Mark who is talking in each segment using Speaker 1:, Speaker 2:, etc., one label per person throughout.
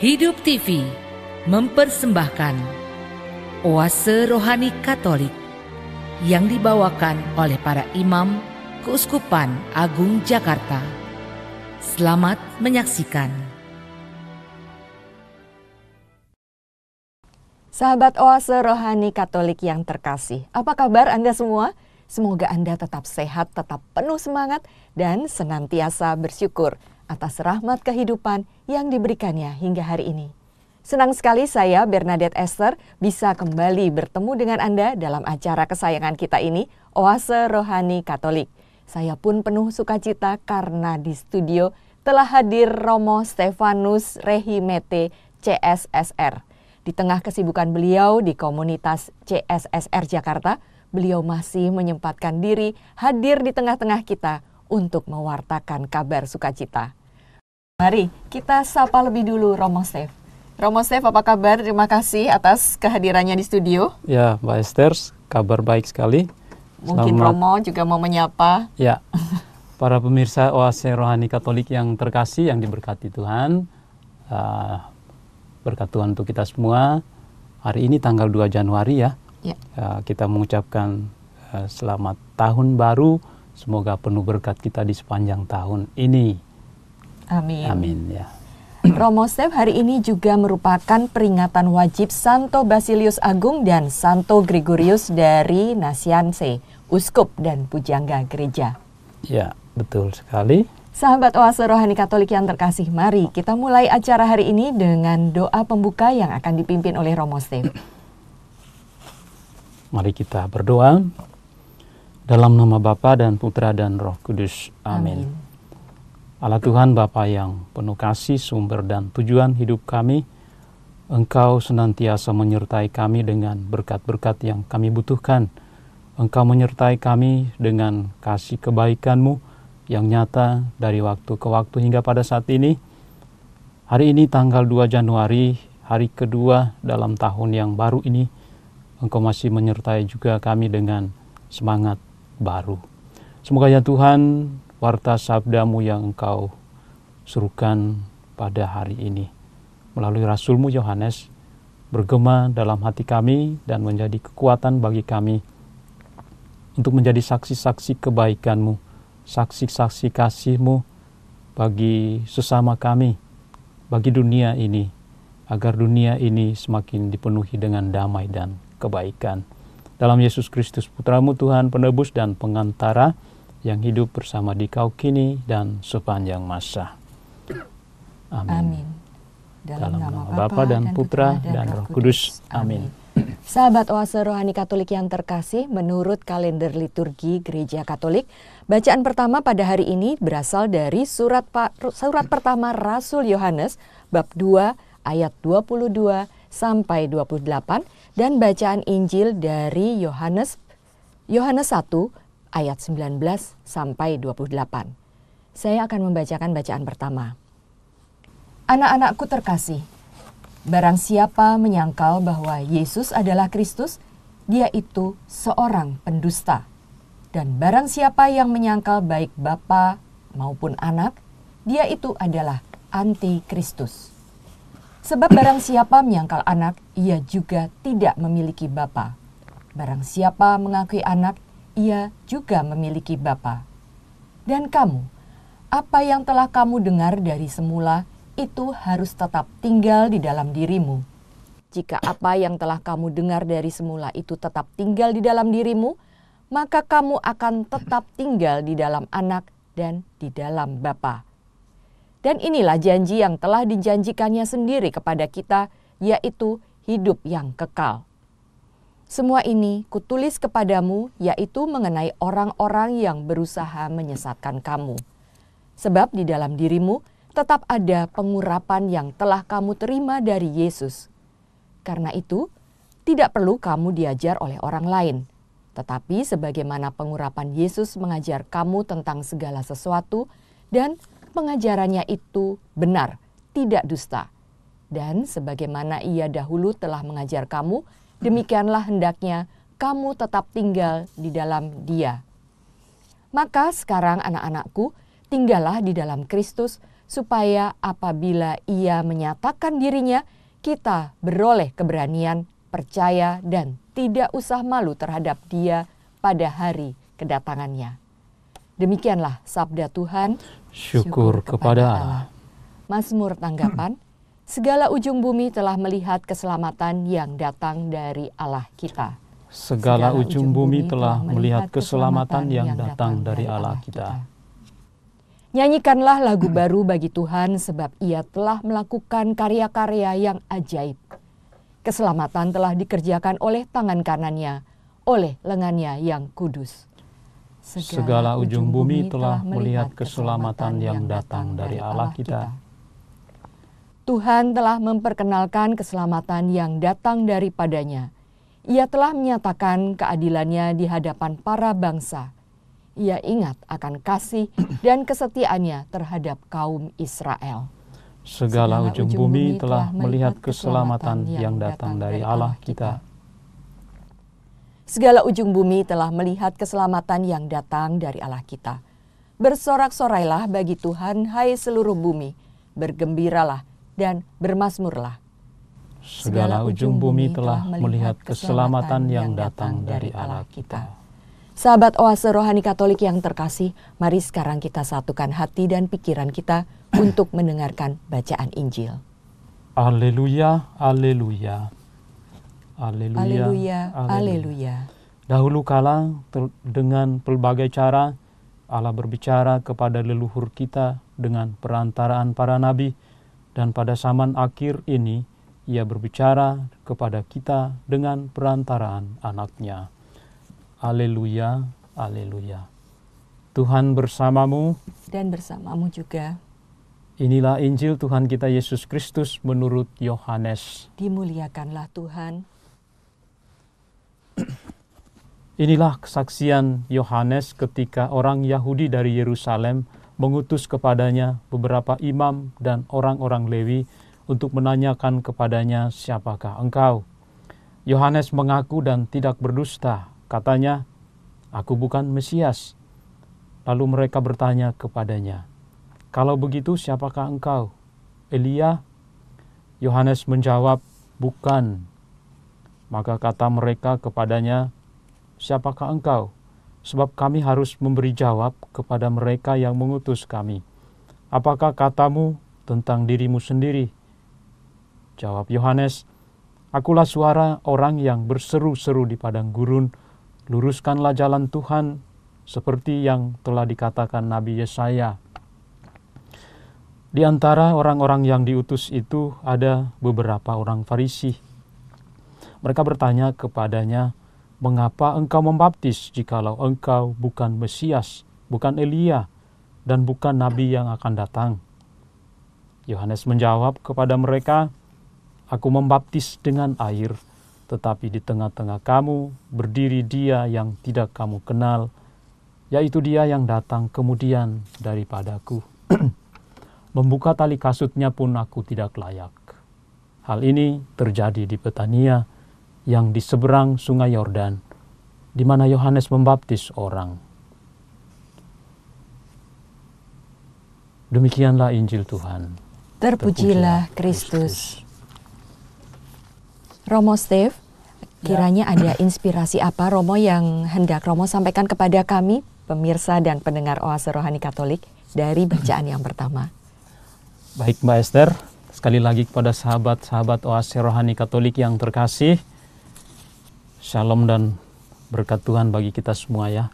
Speaker 1: Hidup TV mempersembahkan Oase Rohani Katolik yang dibawakan oleh para imam Keuskupan Agung Jakarta. Selamat menyaksikan. Sahabat Oase Rohani Katolik yang terkasih, apa kabar Anda semua? Semoga Anda tetap sehat, tetap penuh semangat, dan senantiasa bersyukur atas rahmat kehidupan yang diberikannya hingga hari ini. Senang sekali saya, Bernadette Esther, bisa kembali bertemu dengan Anda dalam acara kesayangan kita ini, Oase Rohani Katolik. Saya pun penuh sukacita karena di studio telah hadir Romo Stefanus Rehimete CSSR. Di tengah kesibukan beliau di komunitas CSSR Jakarta, beliau masih menyempatkan diri hadir di tengah-tengah kita untuk mewartakan kabar sukacita. Mari kita sapa lebih dulu Romo Stef. Romo Stef, apa kabar? Terima kasih atas kehadirannya di studio.
Speaker 2: Ya, Mbak Esther, kabar baik sekali. Mungkin Romo
Speaker 1: juga mau menyapa.
Speaker 2: Ya, para pemirsa Oase Rohani Katolik yang terkasih, yang diberkati Tuhan. Uh, berkat Tuhan untuk kita semua. Hari ini tanggal 2 Januari ya. ya. Uh, kita mengucapkan uh, selamat tahun baru. Semoga penuh berkat kita di sepanjang tahun ini.
Speaker 1: Amin. Amin ya. Sef hari ini juga merupakan peringatan wajib Santo Basilius Agung dan Santo Gregorius dari Nasianse, uskup dan pujangga gereja.
Speaker 2: Ya, betul sekali.
Speaker 1: Sahabat Oase Rohani Katolik yang terkasih, mari kita mulai acara hari ini dengan doa pembuka yang akan dipimpin oleh Romo Sef.
Speaker 2: Mari kita berdoa dalam nama Bapa dan Putra dan Roh Kudus. Amin. Amin. Allah Tuhan Bapa yang penuh kasih, sumber dan tujuan hidup kami, Engkau senantiasa menyertai kami dengan berkat-berkat yang kami butuhkan. Engkau menyertai kami dengan kasih kebaikan-Mu yang nyata dari waktu ke waktu hingga pada saat ini. Hari ini tanggal 2 Januari, hari kedua dalam tahun yang baru ini, Engkau masih menyertai juga kami dengan semangat baru. Semoga ya Tuhan warta sabdamu yang engkau serukan pada hari ini. Melalui Rasulmu Yohanes, bergema dalam hati kami dan menjadi kekuatan bagi kami untuk menjadi saksi-saksi kebaikanmu, saksi-saksi kasihmu bagi sesama kami, bagi dunia ini, agar dunia ini semakin dipenuhi dengan damai dan kebaikan. Dalam Yesus Kristus Putramu Tuhan, penebus dan pengantara, yang hidup bersama di kau kini dan sepanjang masa.
Speaker 1: Amin. Amin. Dalam, Dalam nama Bapa dan, dan Putra dan, Roh Kudus. Amin. Amin. Sahabat Oase Rohani Katolik yang terkasih, menurut kalender liturgi Gereja Katolik, bacaan pertama pada hari ini berasal dari surat pa, surat pertama Rasul Yohanes bab 2 ayat 22 sampai 28 dan bacaan Injil dari Yohanes Yohanes 1 ayat 19 sampai 28. Saya akan membacakan bacaan pertama. Anak-anakku terkasih, barang siapa menyangkal bahwa Yesus adalah Kristus, dia itu seorang pendusta. Dan barang siapa yang menyangkal baik Bapa maupun anak, dia itu adalah anti Kristus. Sebab barang siapa menyangkal anak, ia juga tidak memiliki Bapa. Barang siapa mengakui anak, ia juga memiliki Bapa. Dan kamu, apa yang telah kamu dengar dari semula itu harus tetap tinggal di dalam dirimu. Jika apa yang telah kamu dengar dari semula itu tetap tinggal di dalam dirimu, maka kamu akan tetap tinggal di dalam anak dan di dalam Bapa. Dan inilah janji yang telah dijanjikannya sendiri kepada kita, yaitu hidup yang kekal. Semua ini kutulis kepadamu, yaitu mengenai orang-orang yang berusaha menyesatkan kamu. Sebab di dalam dirimu tetap ada pengurapan yang telah kamu terima dari Yesus. Karena itu, tidak perlu kamu diajar oleh orang lain. Tetapi sebagaimana pengurapan Yesus mengajar kamu tentang segala sesuatu dan pengajarannya itu benar, tidak dusta. Dan sebagaimana ia dahulu telah mengajar kamu, demikianlah hendaknya kamu tetap tinggal di dalam Dia. Maka sekarang, anak-anakku, tinggallah di dalam Kristus, supaya apabila Ia menyatakan dirinya, kita beroleh keberanian, percaya, dan tidak usah malu terhadap Dia pada hari kedatangannya. Demikianlah sabda Tuhan. Syukur, Syukur kepada Allah. Allah. Mazmur tanggapan segala ujung bumi telah melihat keselamatan yang datang dari Allah kita.
Speaker 2: Segala, ujung bumi, telah melihat keselamatan, yang datang dari Allah kita.
Speaker 1: Nyanyikanlah lagu baru bagi Tuhan sebab ia telah melakukan karya-karya yang ajaib. Keselamatan telah dikerjakan oleh tangan kanannya, oleh lengannya yang kudus. Segala, ujung bumi telah melihat
Speaker 2: keselamatan yang datang dari Allah kita.
Speaker 1: Tuhan telah memperkenalkan keselamatan yang datang daripadanya. Ia telah menyatakan keadilannya di hadapan para bangsa. Ia ingat akan kasih dan kesetiaannya terhadap kaum Israel.
Speaker 2: Segala, ujung, ujung bumi telah melihat keselamatan yang datang dari Allah kita.
Speaker 1: Segala ujung bumi telah melihat keselamatan yang datang dari Allah kita. Bersorak-sorailah bagi Tuhan, hai seluruh bumi. Bergembiralah dan bermasmurlah.
Speaker 2: Segala ujung bumi telah melihat keselamatan yang datang dari Allah kita.
Speaker 1: Sahabat oase rohani Katolik yang terkasih, mari sekarang kita satukan hati dan pikiran kita untuk mendengarkan bacaan Injil.
Speaker 2: Haleluya, haleluya. Haleluya, haleluya. Dahulu kala dengan pelbagai cara Allah berbicara kepada leluhur kita dengan perantaraan para nabi dan pada zaman akhir ini, ia berbicara kepada kita dengan perantaraan anaknya. Haleluya, haleluya. Tuhan bersamamu.
Speaker 1: Dan bersamamu juga.
Speaker 2: Inilah Injil Tuhan kita Yesus Kristus menurut Yohanes.
Speaker 1: Dimuliakanlah Tuhan.
Speaker 2: Inilah kesaksian Yohanes ketika orang Yahudi dari Yerusalem mengutus kepadanya beberapa imam dan orang-orang Lewi untuk menanyakan kepadanya siapakah engkau. Yohanes mengaku dan tidak berdusta. Katanya, aku bukan Mesias. Lalu mereka bertanya kepadanya, kalau begitu siapakah engkau? Elia? Yohanes menjawab, bukan. Maka kata mereka kepadanya, siapakah engkau? sebab kami harus memberi jawab kepada mereka yang mengutus kami. Apakah katamu tentang dirimu sendiri? Jawab Yohanes, Akulah suara orang yang berseru-seru di padang gurun, luruskanlah jalan Tuhan seperti yang telah dikatakan Nabi Yesaya. Di antara orang-orang yang diutus itu ada beberapa orang Farisi. Mereka bertanya kepadanya, Mengapa engkau membaptis jikalau engkau bukan Mesias, bukan Elia, dan bukan nabi yang akan datang?" Yohanes menjawab kepada mereka, "Aku membaptis dengan air, tetapi di tengah-tengah kamu berdiri Dia yang tidak kamu kenal, yaitu Dia yang datang kemudian daripadaku." Membuka tali kasutnya pun aku tidak layak. Hal ini terjadi di Petania yang di seberang sungai Yordan, di mana Yohanes membaptis orang. Demikianlah Injil Tuhan. Terpujilah
Speaker 1: Kristus. Romo Steve, kiranya ya. ada inspirasi apa Romo yang hendak Romo sampaikan kepada kami, pemirsa dan pendengar Oase Rohani Katolik, dari bacaan yang pertama.
Speaker 2: Baik Mbak Esther, sekali lagi kepada sahabat-sahabat Oase Rohani Katolik yang terkasih, Shalom dan berkat Tuhan bagi kita semua ya.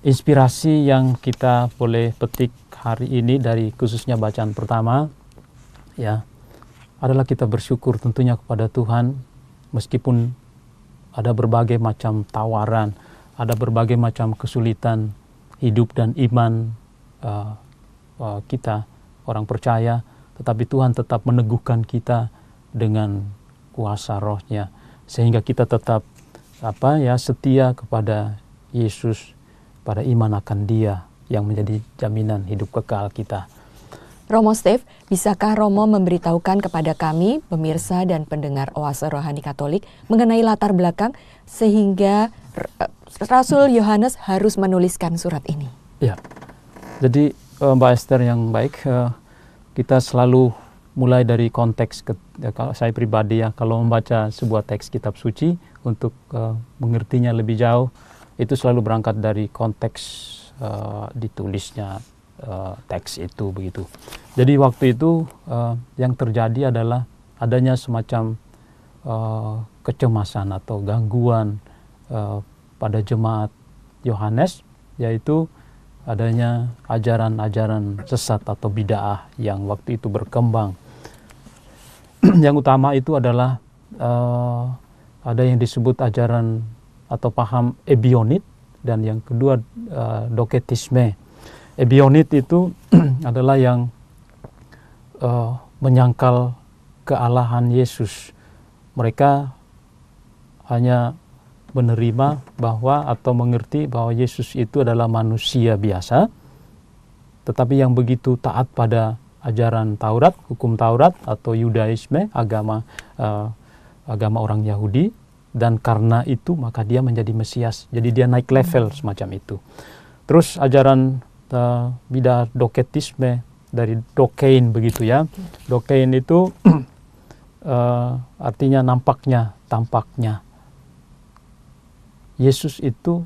Speaker 2: Inspirasi yang kita boleh petik hari ini dari khususnya bacaan pertama ya adalah kita bersyukur tentunya kepada Tuhan meskipun ada berbagai macam tawaran, ada berbagai macam kesulitan hidup dan iman uh, uh, kita orang percaya, tetapi Tuhan tetap meneguhkan kita dengan kuasa rohnya sehingga kita tetap apa ya setia kepada Yesus pada iman akan Dia yang menjadi jaminan hidup kekal kita.
Speaker 1: Romo Steve, bisakah Romo memberitahukan kepada kami, pemirsa dan pendengar Oase Rohani Katolik, mengenai latar belakang sehingga eh, Rasul Yohanes harus menuliskan surat ini?
Speaker 2: Ya, jadi eh, Mbak Esther yang baik, eh, kita selalu mulai dari konteks, kalau saya pribadi ya, kalau membaca sebuah teks kitab suci, untuk uh, mengertinya lebih jauh itu selalu berangkat dari konteks uh, ditulisnya uh, teks itu begitu. Jadi waktu itu uh, yang terjadi adalah adanya semacam uh, kecemasan atau gangguan uh, pada jemaat Yohanes yaitu adanya ajaran-ajaran sesat atau bid'ah yang waktu itu berkembang. yang utama itu adalah uh, ada yang disebut ajaran atau paham ebionit dan yang kedua uh, doketisme. Ebionit itu adalah yang uh, menyangkal kealahan Yesus. Mereka hanya menerima bahwa atau mengerti bahwa Yesus itu adalah manusia biasa, tetapi yang begitu taat pada ajaran Taurat, hukum Taurat atau Yudaisme, agama uh, agama orang Yahudi dan karena itu maka dia menjadi Mesias. Jadi dia naik level hmm. semacam itu. Terus ajaran uh, bidah doketisme dari dokein begitu ya. Dokein itu uh, artinya nampaknya, tampaknya. Yesus itu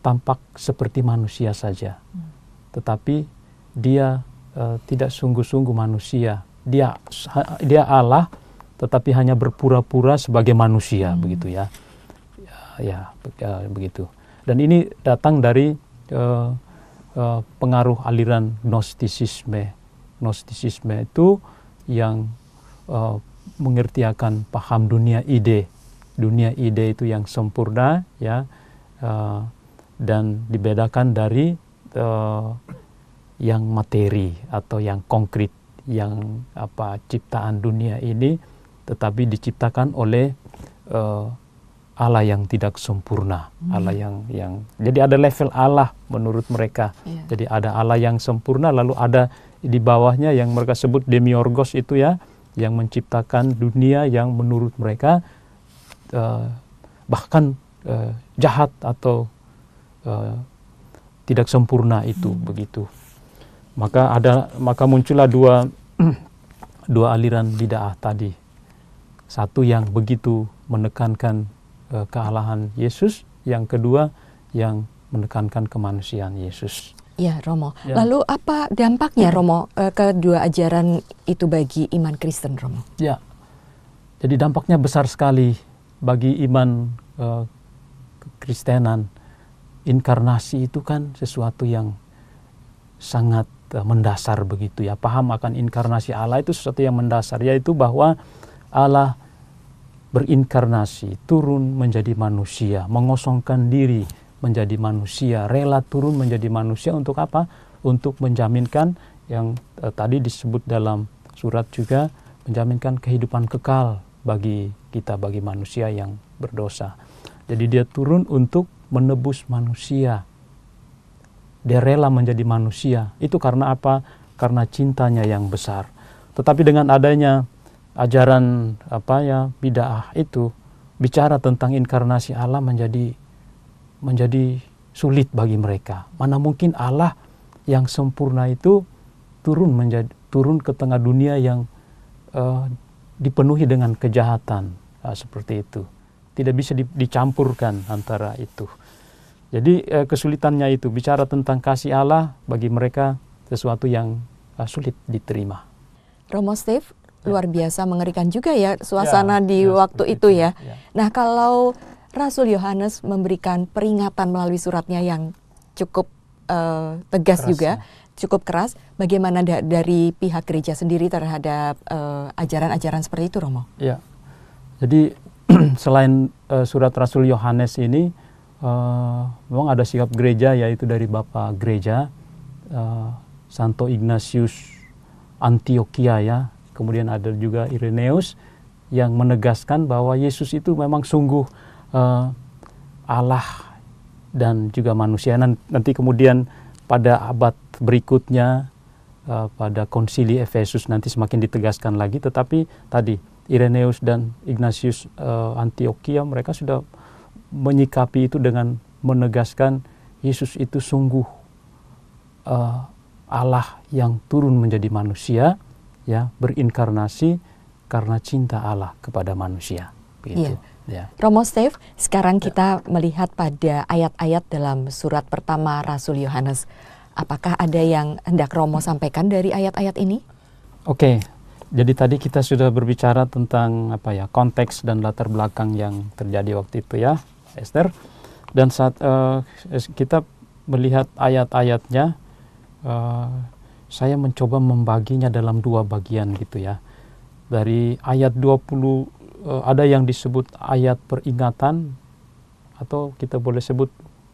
Speaker 2: tampak seperti manusia saja. Hmm. Tetapi dia uh, tidak sungguh-sungguh manusia. Dia dia Allah tetapi hanya berpura-pura sebagai manusia hmm. begitu ya. ya. Ya, begitu. Dan ini datang dari uh, uh, pengaruh aliran gnostisisme. Gnostisisme itu yang uh, mengerti paham dunia ide. Dunia ide itu yang sempurna ya. Uh, dan dibedakan dari uh, yang materi atau yang konkret yang apa ciptaan dunia ini tetapi diciptakan oleh uh, Allah yang tidak sempurna, hmm. Allah yang yang jadi ada level Allah menurut mereka. Yeah. Jadi ada Allah yang sempurna lalu ada di bawahnya yang mereka sebut demiorgos itu ya yang menciptakan dunia yang menurut mereka uh, bahkan uh, jahat atau uh, tidak sempurna itu hmm. begitu. Maka ada maka muncullah dua dua aliran bid'ah tadi satu yang begitu menekankan e, kealahan Yesus, yang kedua yang menekankan kemanusiaan Yesus.
Speaker 1: Ya, Romo. Ya. Lalu apa dampaknya, ya. Romo, eh, kedua ajaran itu bagi iman Kristen, Romo?
Speaker 2: Ya, jadi dampaknya besar sekali bagi iman e, eh, Kristenan. Inkarnasi itu kan sesuatu yang sangat mendasar begitu ya. Paham akan inkarnasi Allah itu sesuatu yang mendasar, yaitu bahwa Allah berinkarnasi, turun menjadi manusia, mengosongkan diri menjadi manusia, rela turun menjadi manusia untuk apa? Untuk menjaminkan yang eh, tadi disebut dalam surat juga menjaminkan kehidupan kekal bagi kita bagi manusia yang berdosa. Jadi dia turun untuk menebus manusia. Dia rela menjadi manusia. Itu karena apa? Karena cintanya yang besar. Tetapi dengan adanya ajaran apa ya bid'ah itu bicara tentang inkarnasi Allah menjadi menjadi sulit bagi mereka. Mana mungkin Allah yang sempurna itu turun menjadi turun ke tengah dunia yang uh, dipenuhi dengan kejahatan uh, seperti itu. Tidak bisa di, dicampurkan antara itu. Jadi uh, kesulitannya itu bicara tentang kasih Allah bagi mereka sesuatu yang uh, sulit diterima.
Speaker 1: Romo Steve, luar biasa mengerikan juga ya suasana ya, di ya, waktu itu, ya. ya. Nah, kalau Rasul Yohanes memberikan peringatan melalui suratnya yang cukup uh, tegas keras juga, ya. cukup keras, bagaimana da dari pihak gereja sendiri terhadap eh, ajaran-ajaran uh, seperti itu, Romo?
Speaker 2: Ya. Jadi selain uh, surat Rasul Yohanes ini uh, memang ada sikap gereja yaitu dari Bapak Gereja uh, Santo Ignatius Antioquia ya kemudian ada juga Ireneus yang menegaskan bahwa Yesus itu memang sungguh uh, Allah dan juga manusia. Nanti kemudian pada abad berikutnya uh, pada konsili Efesus nanti semakin ditegaskan lagi tetapi tadi Ireneus dan Ignatius uh, eh, Antioquia mereka sudah menyikapi itu dengan menegaskan Yesus itu sungguh uh, Allah yang turun menjadi manusia ya berinkarnasi karena cinta Allah kepada manusia. Begitu. Yeah.
Speaker 1: Yeah. Romo Steve, sekarang ya. kita yeah. melihat pada ayat-ayat dalam surat pertama Rasul Yohanes. Apakah ada yang hendak Romo sampaikan dari ayat-ayat ini?
Speaker 2: Oke, jadi tadi kita sudah berbicara tentang apa ya konteks dan latar belakang yang terjadi waktu itu ya, Esther. Dan saat uh, kita melihat ayat-ayatnya, uh, saya mencoba membaginya dalam dua bagian gitu ya. Dari ayat 20 eh, ada yang disebut ayat peringatan atau kita boleh sebut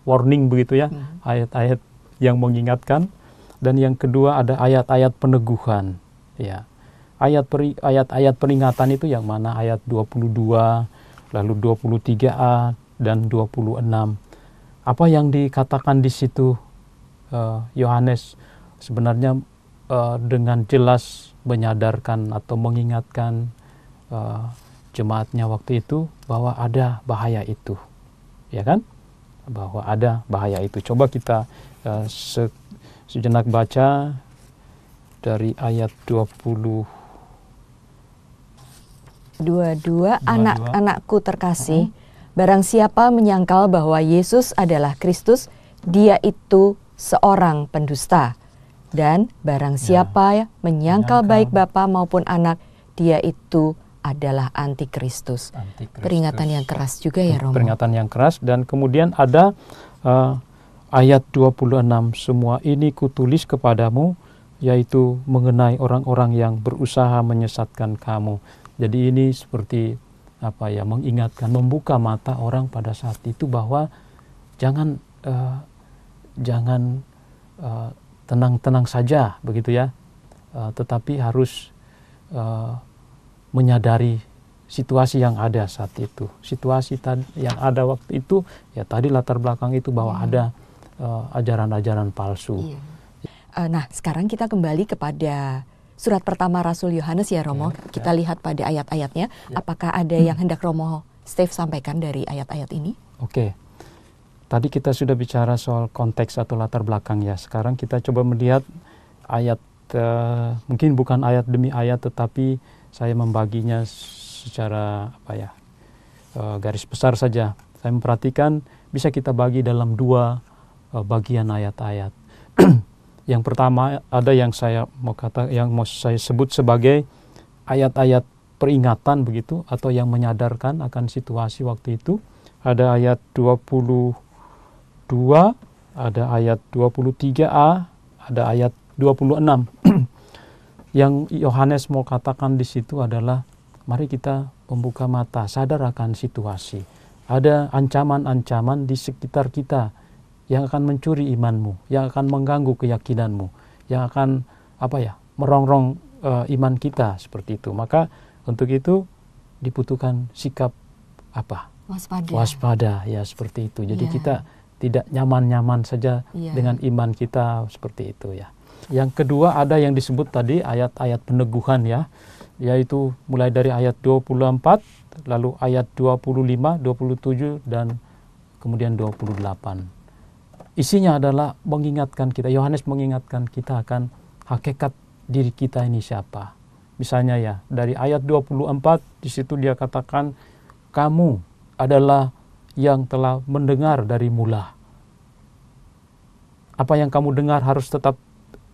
Speaker 2: warning begitu ya, hmm. ayat-ayat yang mengingatkan dan yang kedua ada ayat-ayat peneguhan ya. Ayat peri, ayat-ayat peringatan itu yang mana ayat 22 lalu 23A dan 26. Apa yang dikatakan di situ eh, Yohanes uh, sebenarnya uh, dengan jelas menyadarkan atau mengingatkan uh, jemaatnya waktu itu bahwa ada bahaya itu, ya kan? Bahwa ada bahaya itu. Coba kita uh, sejenak baca dari ayat 20
Speaker 1: dua-dua anak-anakku terkasih, uh barang siapa menyangkal bahwa Yesus adalah Kristus, dia itu seorang pendusta. Dan barang ya. siapa ya. menyangkal baik bapa maupun anak, dia itu adalah antikristus. antikristus. Peringatan yang keras juga ya Romo. Peringatan
Speaker 2: yang keras dan kemudian ada uh, ayat 26 semua ini kutulis kepadamu yaitu mengenai orang-orang yang berusaha menyesatkan kamu. Jadi ini seperti apa ya mengingatkan membuka mata orang pada saat itu bahwa jangan uh, jangan eh, tenang-tenang saja begitu ya uh, tetapi harus uh, menyadari situasi yang ada saat itu situasi yang ada waktu itu ya tadi latar belakang itu bahwa hmm. ada eh, ajaran-ajaran uh, palsu iya.
Speaker 1: uh, nah sekarang kita kembali kepada surat pertama Rasul Yohanes ya Romo ya, kita ya. lihat pada ayat-ayatnya ya. apakah ada hmm. yang hendak Romo Steve sampaikan dari ayat-ayat ini
Speaker 2: oke okay. Tadi kita sudah bicara soal konteks atau latar belakang ya. Sekarang kita coba melihat ayat uh, mungkin bukan ayat demi ayat tetapi saya membaginya secara apa ya? Uh, garis besar saja. Saya memperhatikan bisa kita bagi dalam dua uh, bagian ayat-ayat. yang pertama ada yang saya mau kata yang mau saya sebut sebagai ayat-ayat peringatan begitu atau yang menyadarkan akan situasi waktu itu. Ada ayat 20 2, ada ayat 23a, ada ayat 26. yang Yohanes mau katakan di situ adalah mari kita membuka mata, sadar akan situasi. Ada ancaman-ancaman di sekitar kita yang akan mencuri imanmu, yang akan mengganggu keyakinanmu, yang akan apa ya, merongrong e, iman kita seperti itu. Maka untuk itu dibutuhkan sikap apa?
Speaker 1: Waspada. Waspada
Speaker 2: ya seperti itu. Jadi yeah. kita tidak nyaman-nyaman saja yeah. dengan iman kita seperti itu ya. Yang kedua ada yang disebut tadi ayat-ayat peneguhan ya, yaitu mulai dari ayat 24 lalu ayat 25, 27 dan kemudian 28. Isinya adalah mengingatkan kita, Yohanes mengingatkan kita akan hakikat diri kita ini siapa. Misalnya ya, dari ayat 24 di situ dia katakan kamu adalah yang telah mendengar dari mula. Apa yang kamu dengar harus tetap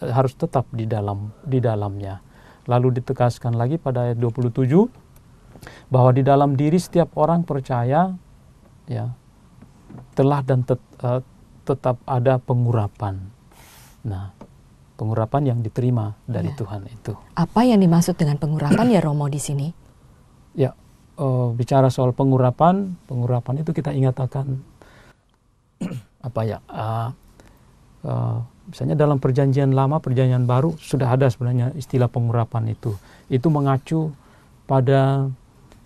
Speaker 2: eh, harus tetap di dalam di dalamnya. Lalu ditegaskan lagi pada ayat 27 bahwa di dalam diri setiap orang percaya ya telah dan tet, uh, tetap ada pengurapan. Nah, pengurapan yang diterima dari ya. Tuhan itu.
Speaker 1: Apa yang dimaksud dengan pengurapan ya Romo di sini?
Speaker 2: Ya, uh, bicara soal pengurapan, pengurapan itu kita ingat akan apa ya? Uh, uh, misalnya dalam perjanjian lama, perjanjian baru sudah ada sebenarnya istilah pengurapan itu. Itu mengacu pada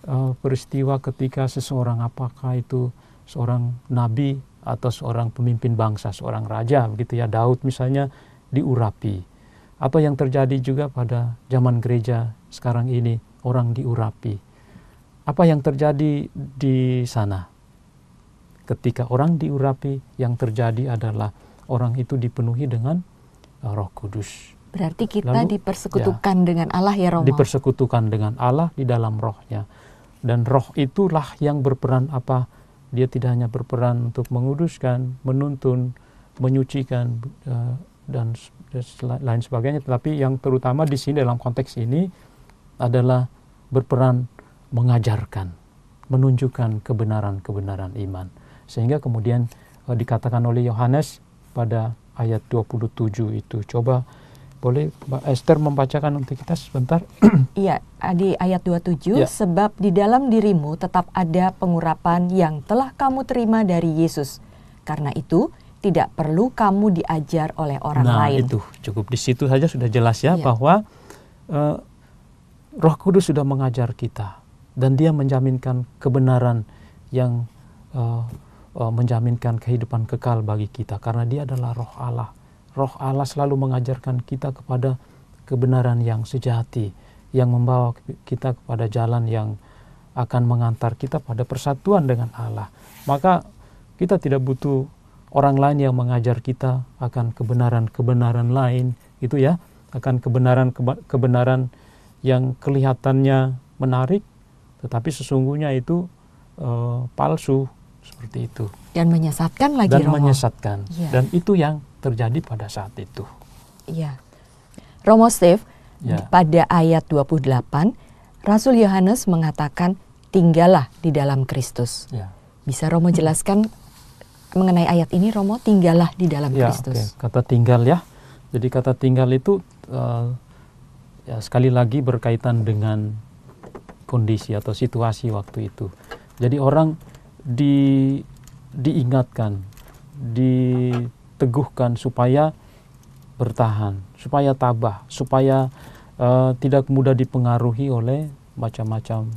Speaker 2: uh, peristiwa ketika seseorang apakah itu seorang nabi atau seorang pemimpin bangsa, seorang raja begitu ya, Daud misalnya diurapi. Atau yang terjadi juga pada zaman gereja sekarang ini, orang diurapi apa yang terjadi di sana? Ketika orang diurapi, yang terjadi adalah orang itu dipenuhi dengan eh, Roh Kudus. Berarti kita Lalu, ya, dipersekutukan
Speaker 1: ya, dengan Allah ya Romo.
Speaker 2: Dipersekutukan dengan Allah di dalam rohnya. Dan roh itulah yang berperan apa? Dia tidak hanya berperan untuk menguduskan, menuntun, menyucikan, eh, dan lain sebagainya. Tetapi yang terutama di sini dalam konteks ini adalah berperan mengajarkan, menunjukkan kebenaran-kebenaran iman. Sehingga kemudian eh, dikatakan oleh Yohanes pada ayat 27 itu. Coba boleh Mbak Esther membacakan untuk kita sebentar?
Speaker 1: Iya, ah, di ayat 27, ya. sebab di dalam dirimu tetap ada pengurapan yang telah kamu terima dari Yesus. Karena itu, tidak perlu kamu diajar oleh orang nah, lain. Nah, itu
Speaker 2: cukup di situ saja sudah jelas ya, ya. bahwa uh, Roh Kudus sudah mengajar kita dan dia menjaminkan kebenaran yang uh, uh, menjaminkan kehidupan kekal bagi kita karena dia adalah roh Allah. Roh Allah selalu mengajarkan kita kepada kebenaran yang sejati yang membawa kita kepada jalan yang akan mengantar kita pada persatuan dengan Allah. Maka kita tidak butuh orang lain yang mengajar kita akan kebenaran-kebenaran lain itu ya, akan kebenaran-kebenaran yang kelihatannya menarik tetapi sesungguhnya itu e, palsu seperti itu
Speaker 1: dan menyesatkan lagi dan Romo. menyesatkan ya. dan
Speaker 2: itu yang terjadi pada saat itu
Speaker 1: ya Romo Steve ya. pada ayat 28 Rasul Yohanes mengatakan tinggallah di dalam Kristus ya. bisa Romo jelaskan mengenai ayat ini Romo tinggallah di dalam ya, Kristus
Speaker 2: okay. kata tinggal ya jadi kata tinggal itu uh, ya sekali lagi berkaitan dengan kondisi atau situasi waktu itu. Jadi orang di diingatkan, diteguhkan supaya bertahan, supaya tabah, supaya uh, tidak mudah dipengaruhi oleh macam-macam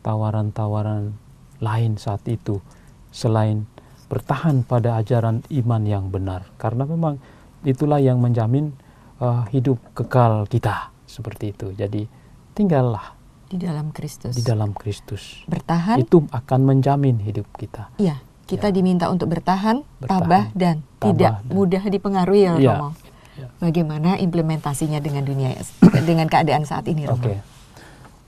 Speaker 2: tawaran-tawaran lain saat itu selain bertahan pada ajaran iman yang benar karena memang itulah yang menjamin uh, hidup kekal kita seperti itu. Jadi tinggallah
Speaker 1: di dalam Kristus. Di dalam
Speaker 2: Kristus. Bertahan. Itu akan menjamin hidup kita.
Speaker 1: Iya, kita ya. diminta untuk bertahan, bertahan tabah dan tabah tidak dan, mudah dipengaruhi ya, ya. Romo. Ya. Bagaimana implementasinya dengan dunia ya, dengan keadaan saat ini, Romo? Oke.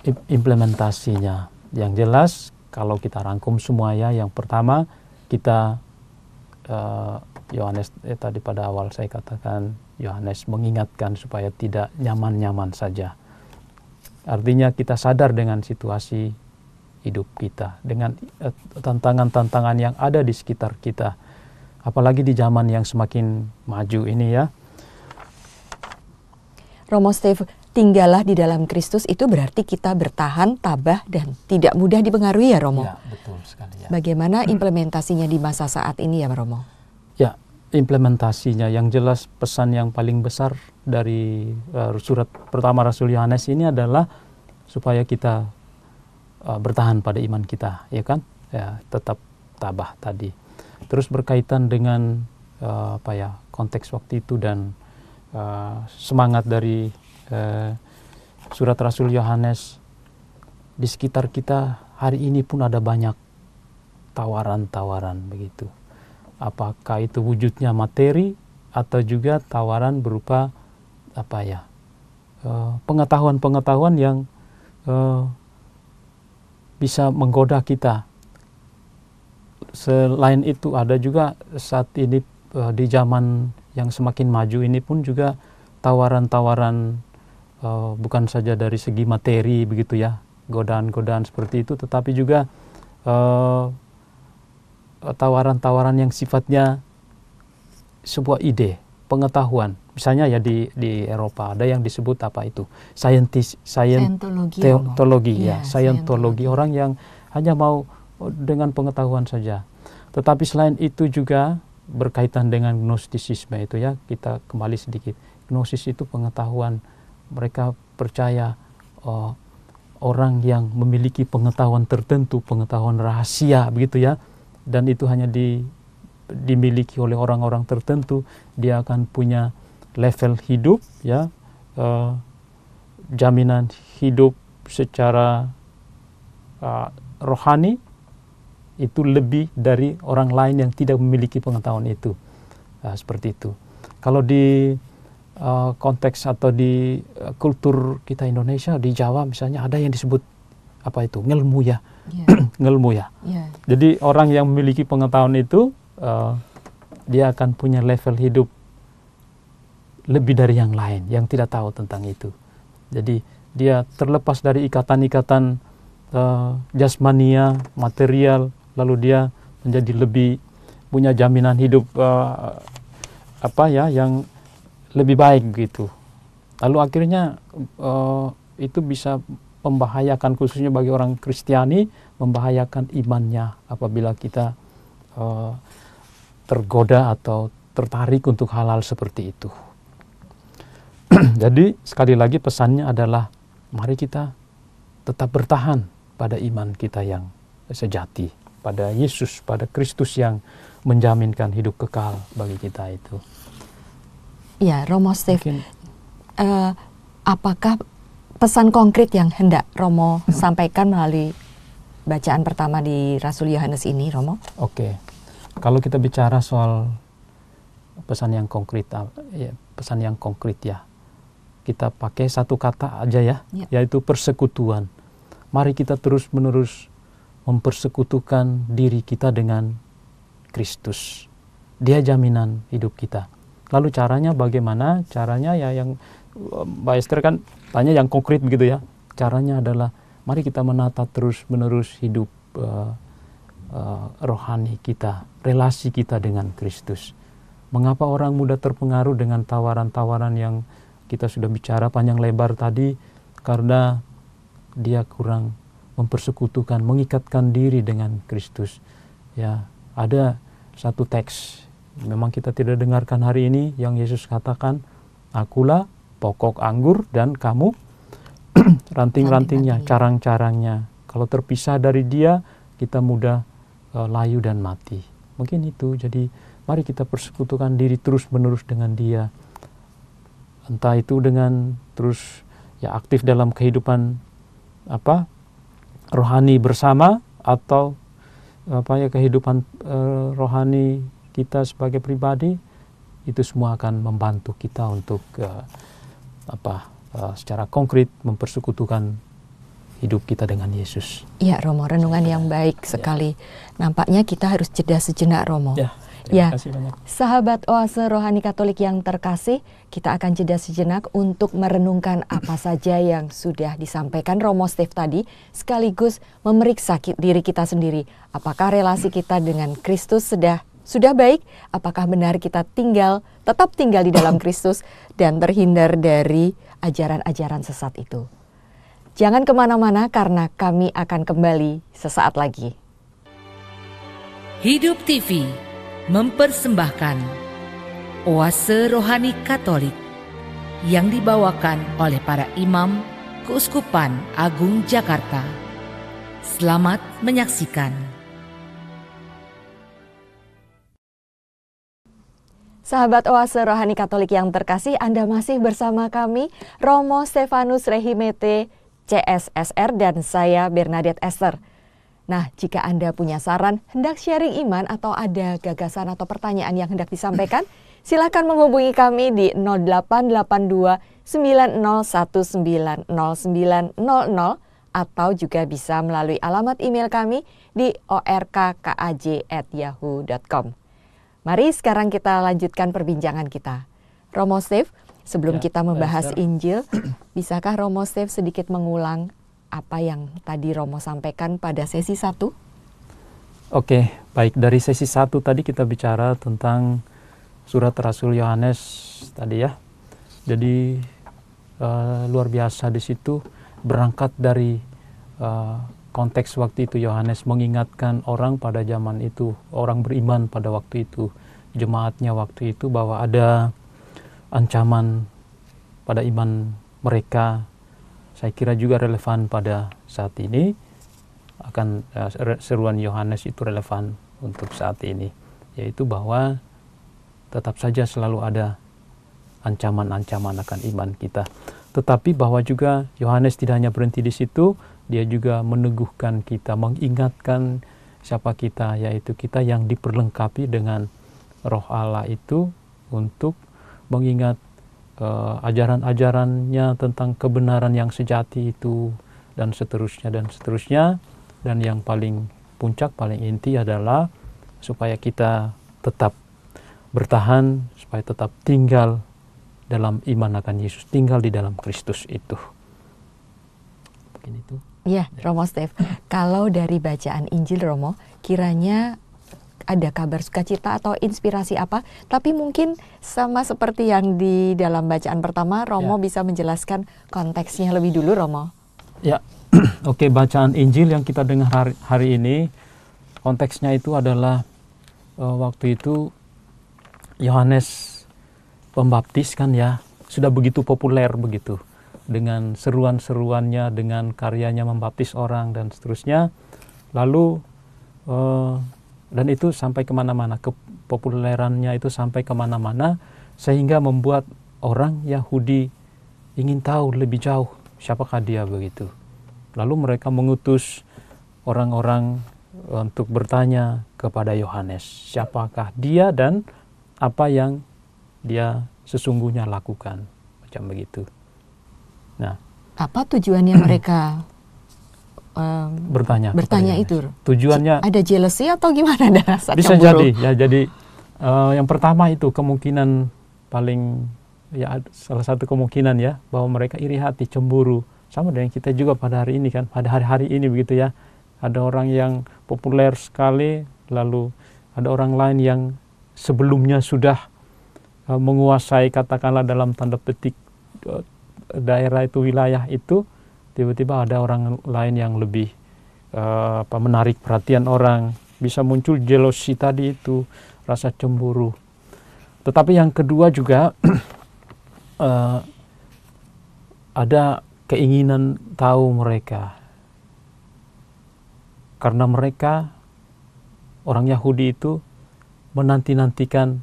Speaker 2: Okay. Implementasinya yang jelas kalau kita rangkum semua ya, yang pertama kita eh, Yohanes uh, eh, tadi pada awal saya katakan Yohanes mengingatkan supaya tidak nyaman-nyaman saja Artinya kita sadar dengan situasi hidup kita, dengan eh, tantangan-tantangan yang ada di sekitar kita. Apalagi di zaman yang semakin maju ini ya.
Speaker 1: Romo Steve, tinggallah di dalam Kristus itu berarti kita bertahan, tabah, dan tidak mudah dipengaruhi ya Romo? Ya, betul sekali ya. Bagaimana implementasinya di masa saat ini ya Romo?
Speaker 2: Ya, implementasinya yang jelas pesan yang paling besar dari uh, surat pertama Rasul Yohanes ini adalah supaya kita uh, bertahan pada iman kita, ya kan? Ya, tetap tabah tadi. Terus berkaitan dengan uh, apa ya konteks waktu itu dan uh, semangat dari uh, surat Rasul Yohanes di sekitar kita hari ini pun ada banyak tawaran-tawaran begitu. Apakah itu wujudnya materi atau juga tawaran berupa apa ya eh, pengetahuan-pengetahuan yang eh, bisa menggoda kita. Selain itu ada juga saat ini eh, di zaman yang semakin maju ini pun juga tawaran-tawaran bukan saja dari segi materi begitu ya, godaan-godaan seperti itu, tetapi juga tawaran-tawaran yang sifatnya sebuah ide, pengetahuan misalnya ya di di Eropa ada yang disebut apa itu scientist scientologi teologi ya, ya scientologi orang yang hanya mau oh, dengan pengetahuan saja tetapi selain itu juga berkaitan dengan gnostisisme itu ya kita kembali sedikit gnosis itu pengetahuan mereka percaya oh, orang yang memiliki pengetahuan tertentu pengetahuan rahasia begitu ya dan itu hanya di dimiliki oleh orang-orang tertentu dia akan punya level hidup ya uh, jaminan hidup secara uh, rohani itu lebih dari orang lain yang tidak memiliki pengetahuan itu uh, seperti itu kalau di uh, konteks atau di uh, kultur kita Indonesia di Jawa misalnya ada yang disebut apa itu ngelmu ya yeah. Iya. ngelmu ya yeah. jadi orang yang memiliki pengetahuan itu uh, dia akan punya level hidup lebih dari yang lain yang tidak tahu tentang itu. Jadi dia terlepas dari ikatan-ikatan uh, jasmania, material, lalu dia menjadi lebih punya jaminan hidup uh, apa ya yang lebih baik gitu. Lalu akhirnya uh, itu bisa membahayakan khususnya bagi orang Kristiani membahayakan imannya apabila kita uh, tergoda atau tertarik untuk halal seperti itu. Jadi sekali lagi pesannya adalah mari kita tetap bertahan pada iman kita yang sejati, pada Yesus, pada Kristus yang menjaminkan hidup kekal bagi kita itu.
Speaker 1: Ya, Romo Steve, uh, apakah pesan konkret yang hendak Romo sampaikan melalui bacaan pertama di Rasul Yohanes ini, Romo?
Speaker 2: Oke, okay. kalau kita bicara soal pesan yang konkret, eh, ya, pesan yang konkret ya, kita pakai satu kata aja ya, ya. yaitu persekutuan. Mari kita terus-menerus mempersekutukan diri kita dengan Kristus. Dia jaminan hidup kita. Lalu caranya bagaimana? Caranya ya yang Mbak Esther kan tanya yang konkret begitu ya. Caranya adalah mari kita menata terus-menerus hidup uh, uh, rohani kita, relasi kita dengan Kristus. Mengapa orang muda terpengaruh dengan tawaran-tawaran yang kita sudah bicara panjang lebar tadi karena dia kurang mempersekutukan, mengikatkan diri dengan Kristus. Ya, ada satu teks memang kita tidak dengarkan hari ini yang Yesus katakan, "Akulah pokok anggur dan kamu ranting-rantingnya, carang-carangnya. Kalau terpisah dari Dia, kita mudah e, layu dan mati." Mungkin itu. Jadi, mari kita persekutukan diri terus-menerus dengan Dia entah itu dengan terus ya aktif dalam kehidupan apa rohani bersama atau apa ya kehidupan e, rohani kita sebagai pribadi itu semua akan membantu kita untuk e, apa e, secara konkret mempersekutukan hidup kita dengan Yesus.
Speaker 1: Iya Romo, renungan yang baik ya. sekali. Nampaknya kita harus jeda sejenak Romo. Ya. Ya. Terima ya. kasih banyak. Sahabat Oase Rohani Katolik yang terkasih, kita akan jeda sejenak untuk merenungkan apa saja yang sudah disampaikan Romo Steve tadi, sekaligus memeriksa diri kita sendiri. Apakah relasi kita dengan Kristus sudah sudah baik? Apakah benar kita tinggal tetap tinggal di dalam Kristus dan terhindar dari ajaran-ajaran sesat itu? Jangan kemana-mana karena kami akan kembali sesaat lagi. Hidup TV mempersembahkan oase rohani Katolik yang dibawakan oleh para imam Keuskupan Agung Jakarta. Selamat menyaksikan. Sahabat Oase Rohani Katolik yang terkasih, Anda masih bersama kami, Romo Stefanus Rehimete, CSSR, dan saya Bernadette Esther. Nah, jika Anda punya saran, hendak sharing iman atau ada gagasan atau pertanyaan yang hendak disampaikan, silakan menghubungi kami di 0882 90190900 atau juga bisa melalui alamat email kami di orkkaj@yahoo.com. Mari sekarang kita lanjutkan perbincangan kita. Romo Steve, sebelum ya, kita membahas Injil, bisakah Romo Steve sedikit mengulang apa yang tadi Romo sampaikan pada sesi satu?
Speaker 2: Oke, baik. Dari sesi satu tadi kita bicara tentang surat Rasul Yohanes tadi ya. Jadi uh, luar biasa di situ berangkat dari uh, konteks waktu itu Yohanes mengingatkan orang pada zaman itu, orang beriman pada waktu itu, jemaatnya waktu itu bahwa ada ancaman pada iman mereka saya kira juga relevan pada saat ini akan uh, seruan Yohanes itu relevan untuk saat ini yaitu bahwa tetap saja selalu ada ancaman-ancaman akan iman kita tetapi bahwa juga Yohanes tidak hanya berhenti di situ dia juga meneguhkan kita mengingatkan siapa kita yaitu kita yang diperlengkapi dengan roh Allah itu untuk mengingat uh, ajaran-ajarannya tentang kebenaran yang sejati itu dan seterusnya dan seterusnya dan yang paling puncak paling inti adalah supaya kita tetap bertahan supaya tetap tinggal dalam iman akan Yesus tinggal di dalam Kristus itu
Speaker 1: mungkin itu ya. Romo Steve kalau dari bacaan Injil Romo kiranya ada kabar sukacita atau inspirasi apa, tapi mungkin sama seperti yang di dalam bacaan pertama, Romo ya. bisa menjelaskan konteksnya lebih dulu, Romo.
Speaker 2: Ya, oke bacaan Injil yang kita dengar hari, hari ini, konteksnya itu adalah uh, waktu itu Yohanes Pembaptis kan ya, sudah begitu populer begitu dengan seruan-seruannya, dengan karyanya membaptis orang dan seterusnya. Lalu uh, dan itu sampai kemana-mana kepopulerannya itu sampai kemana-mana sehingga membuat orang Yahudi ingin tahu lebih jauh siapakah dia begitu lalu mereka mengutus orang-orang untuk bertanya kepada Yohanes siapakah dia dan apa yang dia sesungguhnya lakukan macam begitu nah
Speaker 1: apa tujuannya mereka um, bertanya bertanya itu tujuannya ada jealousy atau gimana ada rasa bisa cemburu? jadi ya
Speaker 2: jadi uh, yang pertama itu kemungkinan paling ya salah satu kemungkinan ya bahwa mereka iri hati cemburu sama dengan kita juga pada hari ini kan pada hari-hari ini begitu ya ada orang yang populer sekali lalu ada orang lain yang sebelumnya sudah uh, menguasai katakanlah dalam tanda petik uh, daerah itu wilayah itu tiba-tiba ada orang lain yang lebih uh, apa menarik perhatian orang bisa muncul jealousy tadi itu rasa cemburu tetapi yang kedua juga uh, ada keinginan tahu mereka karena mereka orang Yahudi itu menanti-nantikan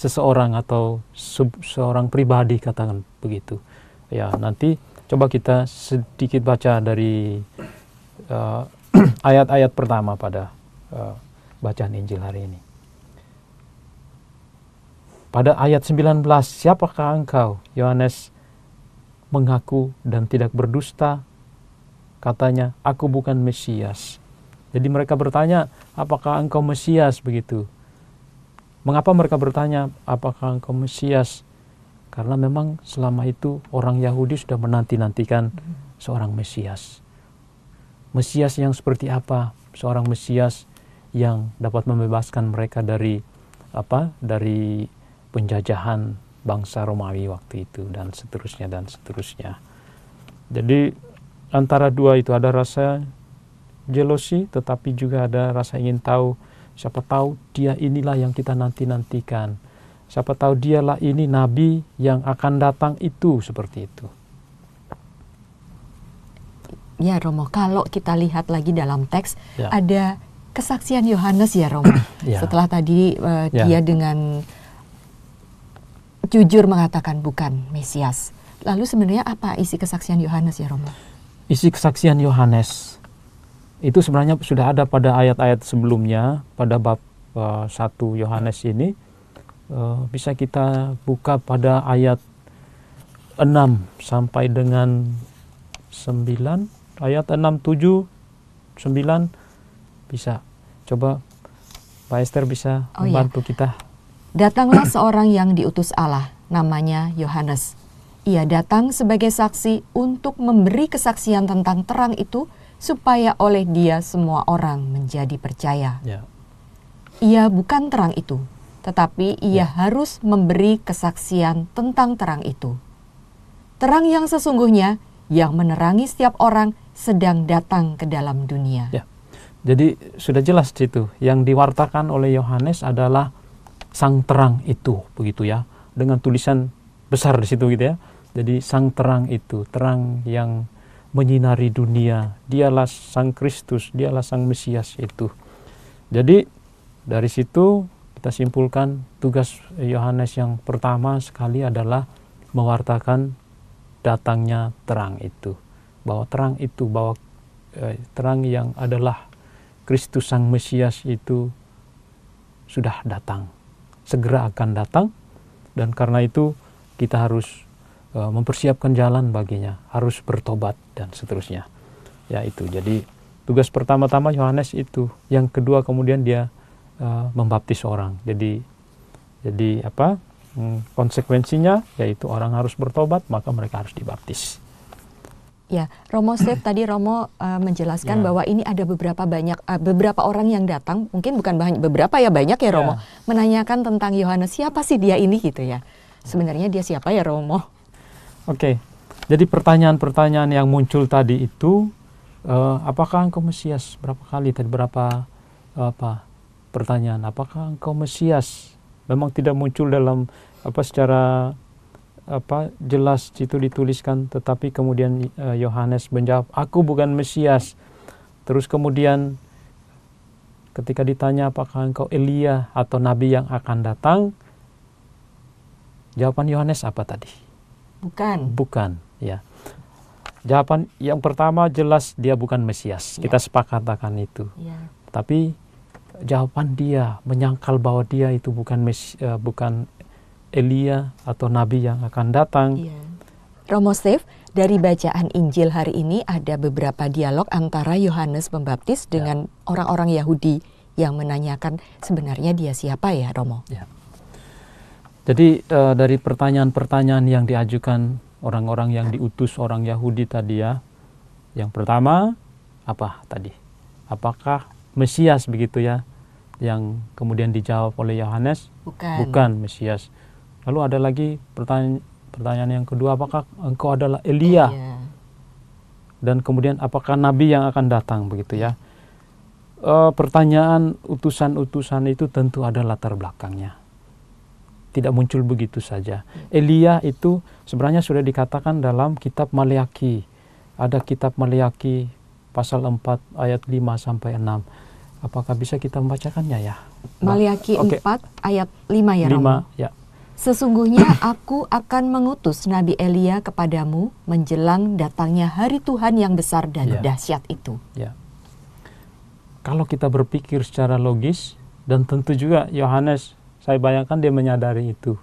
Speaker 2: seseorang atau seorang pribadi katakan begitu ya nanti Coba kita sedikit baca dari eh, ayat-ayat uh, pertama pada uh, bacaan Injil hari ini. Pada ayat 19, siapakah engkau? Yohanes mengaku dan tidak berdusta. Katanya, aku bukan Mesias. Jadi mereka bertanya, apakah engkau Mesias begitu? Mengapa mereka bertanya, apakah engkau Mesias? Karena memang selama itu orang Yahudi sudah menanti-nantikan hmm. seorang Mesias. Mesias yang seperti apa? Seorang Mesias yang dapat membebaskan mereka dari apa? Dari penjajahan bangsa Romawi waktu itu dan seterusnya dan seterusnya. Jadi antara dua itu ada rasa jelosi tetapi juga ada rasa ingin tahu siapa tahu dia inilah yang kita nanti-nantikan Siapa tahu dialah ini nabi yang akan datang itu seperti itu.
Speaker 1: Ya Romo, kalau kita lihat lagi dalam teks ya. ada kesaksian Yohanes ya Romo. ya. Setelah tadi uh, ya. dia dengan jujur mengatakan bukan Mesias. Lalu sebenarnya apa isi kesaksian Yohanes ya Romo?
Speaker 2: Isi kesaksian Yohanes itu sebenarnya sudah ada pada ayat-ayat sebelumnya pada bab uh, eh, 1 Yohanes ini Eh, bisa kita buka pada ayat 6 sampai dengan 9 ayat 6 7 9 bisa coba Pak Esther bisa oh, iya. membantu iya. kita
Speaker 1: Datanglah seorang yang diutus Allah namanya Yohanes ia datang sebagai saksi untuk memberi kesaksian tentang terang itu supaya oleh dia semua orang menjadi percaya. Ya. Ia bukan terang itu, tetapi ia ya. harus memberi kesaksian tentang terang itu. Terang yang sesungguhnya yang menerangi setiap orang sedang datang ke dalam dunia. Ya.
Speaker 2: Jadi sudah jelas itu yang diwartakan oleh Yohanes adalah sang terang itu begitu ya dengan tulisan besar di situ gitu ya. Jadi sang terang itu, terang yang menyinari dunia, dialah sang Kristus, dialah sang Mesias itu. Jadi dari situ kita simpulkan tugas Yohanes yang pertama sekali adalah mewartakan datangnya terang itu bahwa terang itu bahwa eh, terang yang adalah Kristus Sang Mesias itu sudah datang segera akan datang dan karena itu kita harus eh, mempersiapkan jalan baginya harus bertobat dan seterusnya ya itu jadi tugas pertama-tama Yohanes itu yang kedua kemudian dia Eh, membaptis orang. Jadi jadi apa? Hmm, konsekuensinya yaitu orang harus bertobat maka mereka harus dibaptis.
Speaker 1: Ya, Romo Steve tadi Romo uh, menjelaskan ya. bahwa ini ada beberapa banyak uh, beberapa orang yang datang, mungkin bukan banyak beberapa ya banyak ya, ya. Romo, ya. menanyakan tentang Yohanes siapa sih dia ini gitu ya. Sebenarnya dia siapa ya Romo?
Speaker 2: Oke. Jadi pertanyaan-pertanyaan yang muncul tadi itu uh, apakah engkau Mesias? Berapa kali tadi berapa apa pertanyaan apakah engkau Mesias memang tidak muncul dalam apa secara apa jelas itu dituliskan tetapi kemudian eh, Yohanes uh, menjawab aku bukan Mesias terus kemudian ketika ditanya apakah engkau Elia atau nabi yang akan datang jawaban Yohanes apa tadi bukan bukan ya jawaban yang pertama jelas dia bukan Mesias ya. kita sepakatakan itu ya. tapi jawaban dia menyangkal bahwa dia itu bukan mes, uh, bukan Elia atau nabi yang akan datang. Iya.
Speaker 1: Romo Steve, dari bacaan Injil hari ini ada beberapa dialog antara Yohanes Pembaptis ya. dengan orang-orang Yahudi yang menanyakan sebenarnya dia siapa ya, Romo? Ya.
Speaker 2: Jadi uh, dari pertanyaan-pertanyaan yang diajukan orang-orang yang diutus orang Yahudi tadi ya, yang pertama apa tadi? Apakah Mesias begitu ya? yang kemudian dijawab oleh Yohanes bukan. bukan Mesias. Lalu ada lagi pertanyaan pertanyaan yang kedua apakah engkau adalah Elia? Yeah. Dan kemudian apakah nabi yang akan datang begitu ya? E, pertanyaan utusan-utusan itu tentu ada latar belakangnya. Tidak muncul begitu saja. Elia itu sebenarnya sudah dikatakan dalam kitab Maliaki. Ada kitab Maliaki pasal 4 ayat 5 sampai 6 Apakah bisa kita membacakannya ya?
Speaker 1: Maliaki okay. 4 ayat 5 ya 5 ya. Sesungguhnya aku akan mengutus Nabi Elia kepadamu menjelang datangnya hari Tuhan yang besar dan ya. dahsyat itu.
Speaker 2: Ya. Kalau kita berpikir secara logis dan tentu juga Yohanes saya bayangkan dia menyadari itu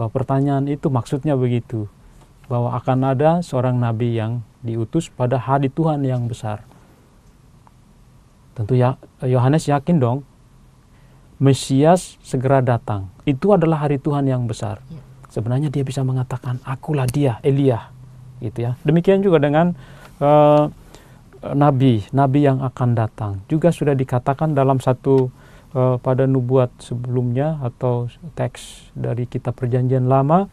Speaker 2: bahwa pertanyaan itu maksudnya begitu bahwa akan ada seorang nabi yang diutus pada hari Tuhan yang besar Tentu ya Yohanes yakin dong Mesias segera datang. Itu adalah hari Tuhan yang besar. Ya. Sebenarnya dia bisa mengatakan akulah dia Elia gitu ya. Demikian juga dengan uh, nabi, nabi yang akan datang juga sudah dikatakan dalam satu uh, pada nubuat sebelumnya atau teks dari kitab perjanjian lama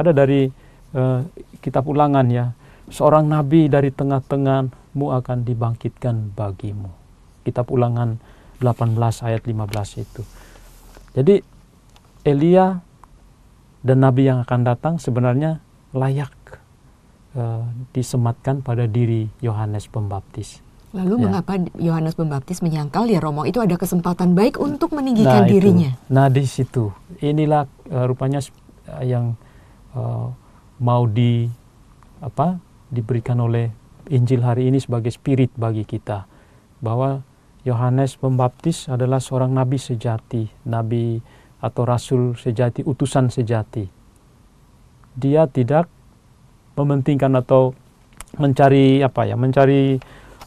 Speaker 2: ada dari uh, kitab ulangan ya. Seorang nabi dari tengah-tengahmu akan dibangkitkan bagimu kitab ulangan 18 ayat 15 itu. Jadi Elia dan nabi yang akan datang sebenarnya layak uh, disematkan pada diri Yohanes Pembaptis.
Speaker 1: Lalu ya. mengapa Yohanes Pembaptis menyangkal ya Romo itu ada kesempatan baik untuk meninggikan nah, dirinya?
Speaker 2: Itu. Nah di situ inilah uh, rupanya eh, yang uh, mau di apa diberikan oleh Injil hari ini sebagai spirit bagi kita bahwa Yohanes Pembaptis adalah seorang nabi sejati, nabi atau rasul sejati, utusan sejati. Dia tidak mementingkan atau mencari apa ya, mencari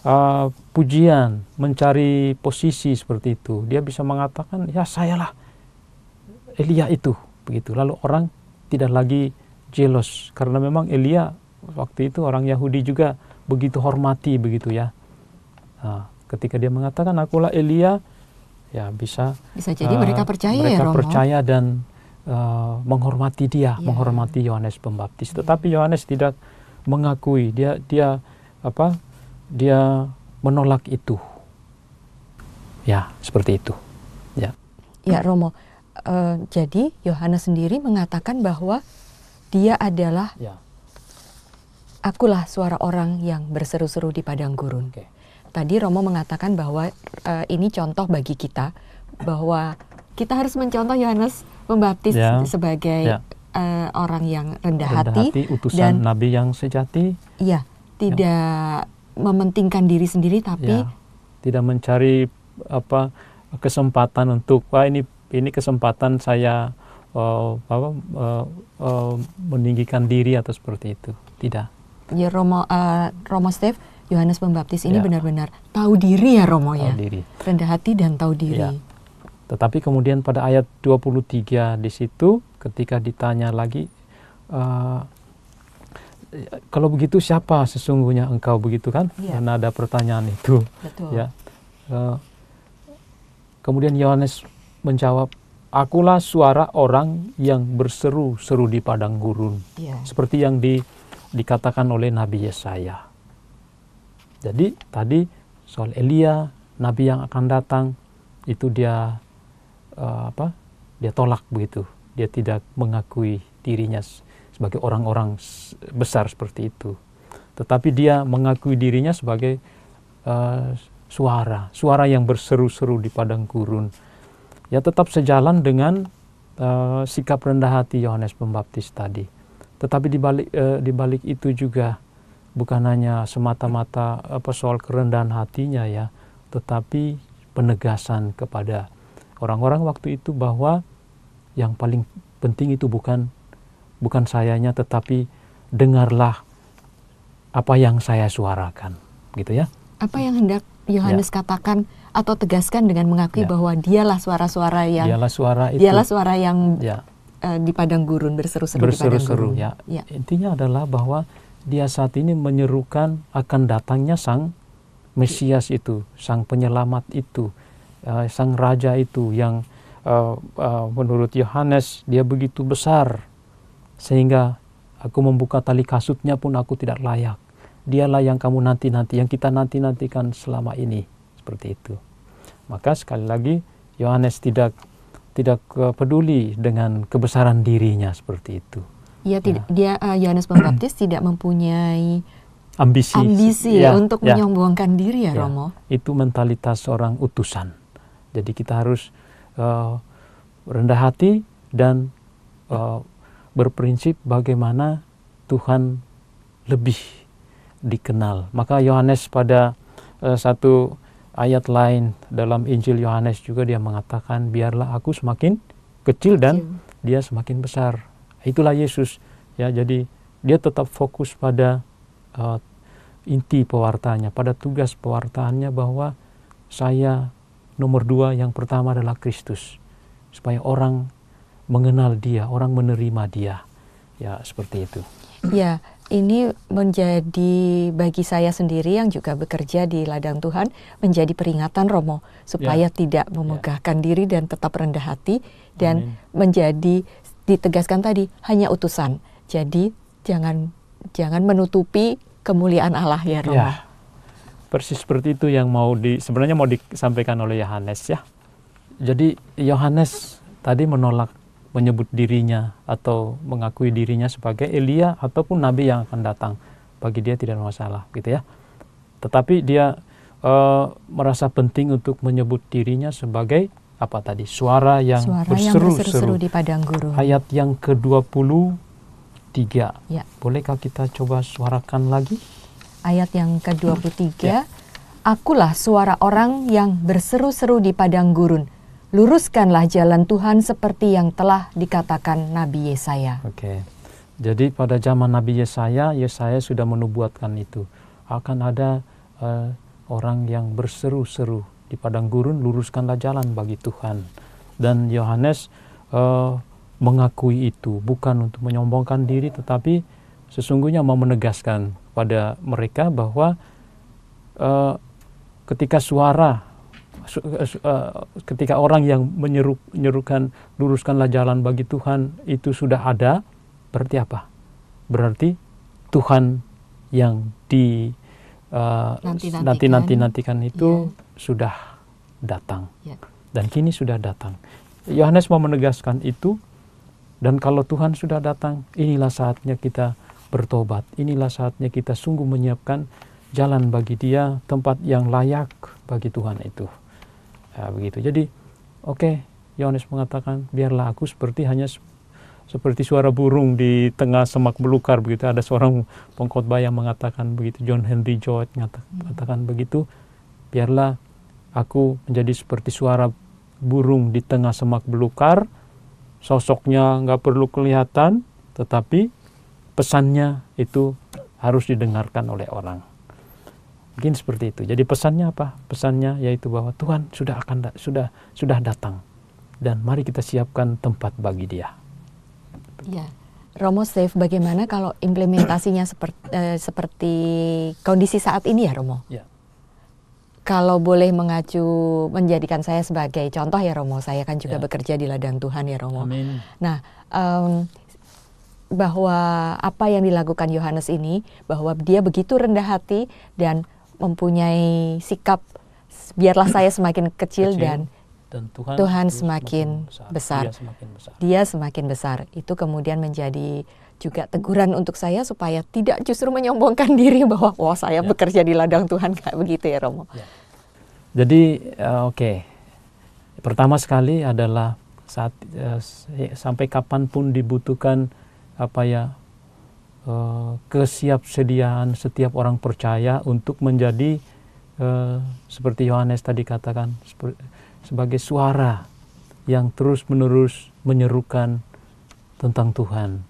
Speaker 2: uh, pujian, mencari posisi seperti itu. Dia bisa mengatakan, "Ya, sayalah Elia itu." Begitu. Lalu orang tidak lagi jealous karena memang Elia waktu itu orang Yahudi juga begitu hormati begitu ya. Nah, ketika dia mengatakan akulah Elia ya bisa bisa jadi uh, mereka eh, percaya ya, mereka ya, Romo. percaya dan uh, menghormati dia yeah. menghormati Yohanes Pembaptis yeah. tetapi Yohanes tidak mengakui dia dia apa dia menolak itu ya seperti itu ya
Speaker 1: ya Romo uh, jadi Yohanes sendiri mengatakan bahwa dia adalah ya. akulah suara orang yang berseru-seru di padang gurun okay tadi Romo mengatakan bahwa uh, ini contoh bagi kita bahwa kita harus mencontoh Yohanes Pembaptis ya, sebagai ya. Uh, orang yang rendah, rendah hati, hati utusan dan
Speaker 2: nabi yang sejati.
Speaker 1: Iya, tidak ya. mementingkan diri sendiri tapi
Speaker 2: ya, tidak mencari apa kesempatan untuk wah ini ini kesempatan saya uh, apa uh, uh, meninggikan diri atau seperti itu. Tidak.
Speaker 1: Ya Romo uh, Romo Steve Yohanes Pembaptis ini ya. benar-benar ya. tahu diri ya Romo ya. Diri. Rendah hati dan tahu ya. diri. Ya.
Speaker 2: Tetapi kemudian pada ayat 23 di situ ketika ditanya lagi uh, kalau begitu siapa sesungguhnya engkau begitu kan? Ya. Karena ada pertanyaan itu. Betul. Ya. Uh, kemudian Yohanes menjawab Akulah suara orang yang berseru-seru di padang gurun, ya. seperti yang di, dikatakan oleh Nabi Yesaya jadi tadi soal Elia, nabi yang akan datang itu dia uh, apa? Dia tolak begitu. Dia tidak mengakui dirinya sebagai orang-orang besar seperti itu. Tetapi dia mengakui dirinya sebagai uh, suara, suara yang berseru-seru di padang gurun. Ya tetap sejalan dengan uh, sikap rendah hati Yohanes Pembaptis tadi. Tetapi di balik uh, di balik itu juga bukan hanya semata-mata apa soal kerendahan hatinya ya, tetapi penegasan kepada orang-orang waktu itu bahwa yang paling penting itu bukan bukan sayanya tetapi dengarlah apa yang saya suarakan gitu ya
Speaker 1: apa yang hendak Yohanes ya. katakan atau tegaskan dengan mengakui ya. bahwa dialah suara-suara yang
Speaker 2: dialah suara itu, dialah suara yang ya.
Speaker 1: uh, di padang gurun berseru-seru berseru-seru ya. ya intinya
Speaker 2: adalah bahwa dia saat ini menyerukan akan datangnya sang Mesias itu, sang penyelamat itu, eh, sang raja itu yang eh, eh, menurut Yohanes dia begitu besar sehingga aku membuka tali kasutnya pun aku tidak layak. Dialah yang kamu nanti-nanti, yang kita nanti-nantikan selama ini. Seperti itu. Maka sekali lagi Yohanes tidak tidak peduli dengan kebesaran dirinya seperti itu
Speaker 1: ya tidak ya. dia eh, Yohanes uh, Pembaptis hmm. tidak mempunyai ambisi ambisi ya, ya, untuk ya. menyombongkan diri ya, ya Romo.
Speaker 2: Itu mentalitas seorang utusan. Jadi kita harus uh, rendah hati dan uh, berprinsip bagaimana Tuhan lebih dikenal. Maka Yohanes pada uh, satu ayat lain dalam Injil Yohanes juga dia mengatakan biarlah aku semakin kecil dan kecil. dia semakin besar itulah Yesus ya jadi dia tetap fokus pada uh, inti pewartanya pada tugas pewartaannya bahwa saya nomor dua yang pertama adalah Kristus supaya orang mengenal dia orang menerima dia ya seperti itu
Speaker 1: ya ini menjadi bagi saya sendiri yang juga bekerja di ladang Tuhan menjadi peringatan Romo supaya ya. tidak memegahkan ya. diri dan tetap rendah hati dan Amin. menjadi ditegaskan tadi hanya utusan. Jadi jangan jangan menutupi kemuliaan Allah ya Romo. Ya,
Speaker 2: persis seperti itu yang mau di sebenarnya mau disampaikan oleh Yohanes ya. Jadi Yohanes tadi menolak menyebut dirinya atau mengakui dirinya sebagai Elia ataupun nabi yang akan datang. Bagi dia tidak masalah gitu ya. Tetapi dia uh, merasa penting untuk menyebut dirinya sebagai apa tadi suara yang berseru-seru di padang gurun. Ayat yang ke-23. Ya. Bolehkah kita coba suarakan lagi?
Speaker 1: Ayat yang ke-23. Ya. Akulah suara orang yang berseru-seru di padang gurun. Luruskanlah jalan Tuhan seperti yang telah dikatakan Nabi Yesaya.
Speaker 2: Oke. Jadi pada zaman Nabi Yesaya, Yesaya sudah menubuatkan itu. Akan ada uh, orang yang berseru-seru di padang gurun luruskanlah jalan bagi Tuhan dan Yohanes uh, mengakui itu bukan untuk menyombongkan diri tetapi sesungguhnya mau menegaskan pada mereka bahwa uh, ketika suara su, uh, ketika orang yang menyeru, menyerukan luruskanlah jalan bagi Tuhan itu sudah ada berarti apa berarti Tuhan yang di uh, nanti nantikan itu yeah sudah datang ya. dan kini sudah datang. Yohanes mau menegaskan itu dan kalau Tuhan sudah datang, inilah saatnya kita bertobat. Inilah saatnya kita sungguh menyiapkan jalan bagi dia, tempat yang layak bagi Tuhan itu. Ya, begitu. Jadi, oke, okay, Yohanes mengatakan, biarlah aku seperti hanya seperti suara burung di tengah semak belukar begitu ada seorang pengkhotbah yang mengatakan begitu John Henry George mengatakan begitu biarlah Aku menjadi seperti suara burung di tengah semak belukar. Sosoknya nggak perlu kelihatan, tetapi pesannya itu harus didengarkan oleh orang. Mungkin seperti itu. Jadi pesannya apa? Pesannya yaitu bahwa Tuhan sudah akan sudah sudah datang dan mari kita siapkan tempat bagi Dia.
Speaker 1: Ya. Romo Steve, bagaimana kalau implementasinya seperti, eh, seperti kondisi saat ini ya Romo? Ya kalau boleh mengacu menjadikan saya sebagai contoh ya Romo, saya kan juga ya. bekerja di ladang Tuhan ya Romo. Amin. Nah, um, bahwa apa yang dilakukan Yohanes ini, bahwa dia begitu rendah hati dan mempunyai sikap biarlah saya semakin kecil, kecil. dan dan Tuhan, Tuhan semakin, semakin besar. besar. Dia semakin besar. Dia semakin besar. Itu kemudian menjadi juga teguran untuk saya supaya tidak justru menyombongkan diri bahwa wah oh, saya ya. bekerja di ladang Tuhan kayak begitu ya Romo. Ya.
Speaker 2: Jadi uh, oke, okay. pertama sekali adalah saat uh, sampai kapanpun dibutuhkan apa ya uh, kesiapsediaan setiap orang percaya untuk menjadi uh, seperti Yohanes tadi katakan sebagai suara yang terus menerus menyerukan tentang Tuhan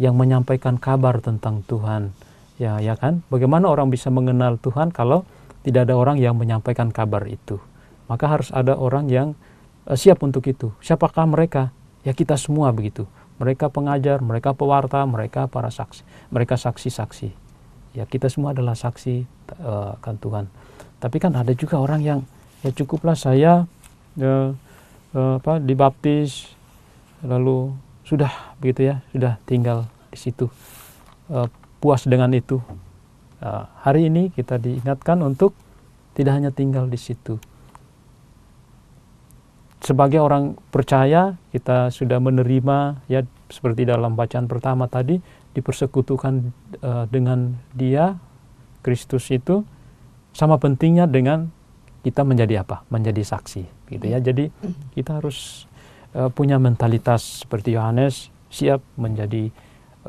Speaker 2: yang menyampaikan kabar tentang Tuhan. Ya, ya kan? Bagaimana orang bisa mengenal Tuhan kalau tidak ada orang yang menyampaikan kabar itu? Maka harus ada orang yang uh, siap untuk itu. Siapakah mereka? Ya kita semua begitu. Mereka pengajar, mereka pewarta, mereka para saksi, mereka saksi-saksi. Ya kita semua adalah saksi uh, kan Tuhan. Tapi kan ada juga orang yang ya cukuplah saya uh, apa dibaptis lalu sudah begitu ya sudah tinggal di situ e, puas dengan itu e, hari ini kita diingatkan untuk tidak hanya tinggal di situ sebagai orang percaya kita sudah menerima ya seperti dalam bacaan pertama tadi dipersekutukan e, dengan dia Kristus itu sama pentingnya dengan kita menjadi apa menjadi saksi gitu ya jadi kita harus Eh, punya mentalitas seperti Yohanes siap menjadi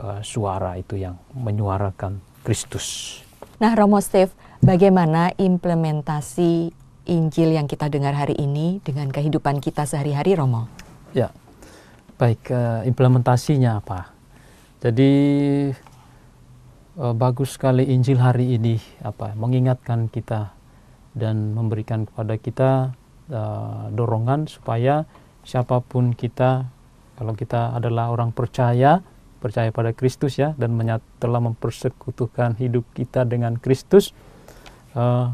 Speaker 2: uh, suara itu yang menyuarakan Kristus.
Speaker 1: Nah, Romo Steve, bagaimana implementasi Injil yang kita dengar hari ini dengan kehidupan kita sehari-hari, Romo?
Speaker 2: Ya, baik. Uh, implementasinya apa? Jadi uh, bagus sekali Injil hari ini apa mengingatkan kita dan memberikan kepada kita uh, dorongan supaya siapapun kita kalau kita adalah orang percaya percaya pada Kristus ya dan telah mempersekutukan hidup kita dengan Kristus uh,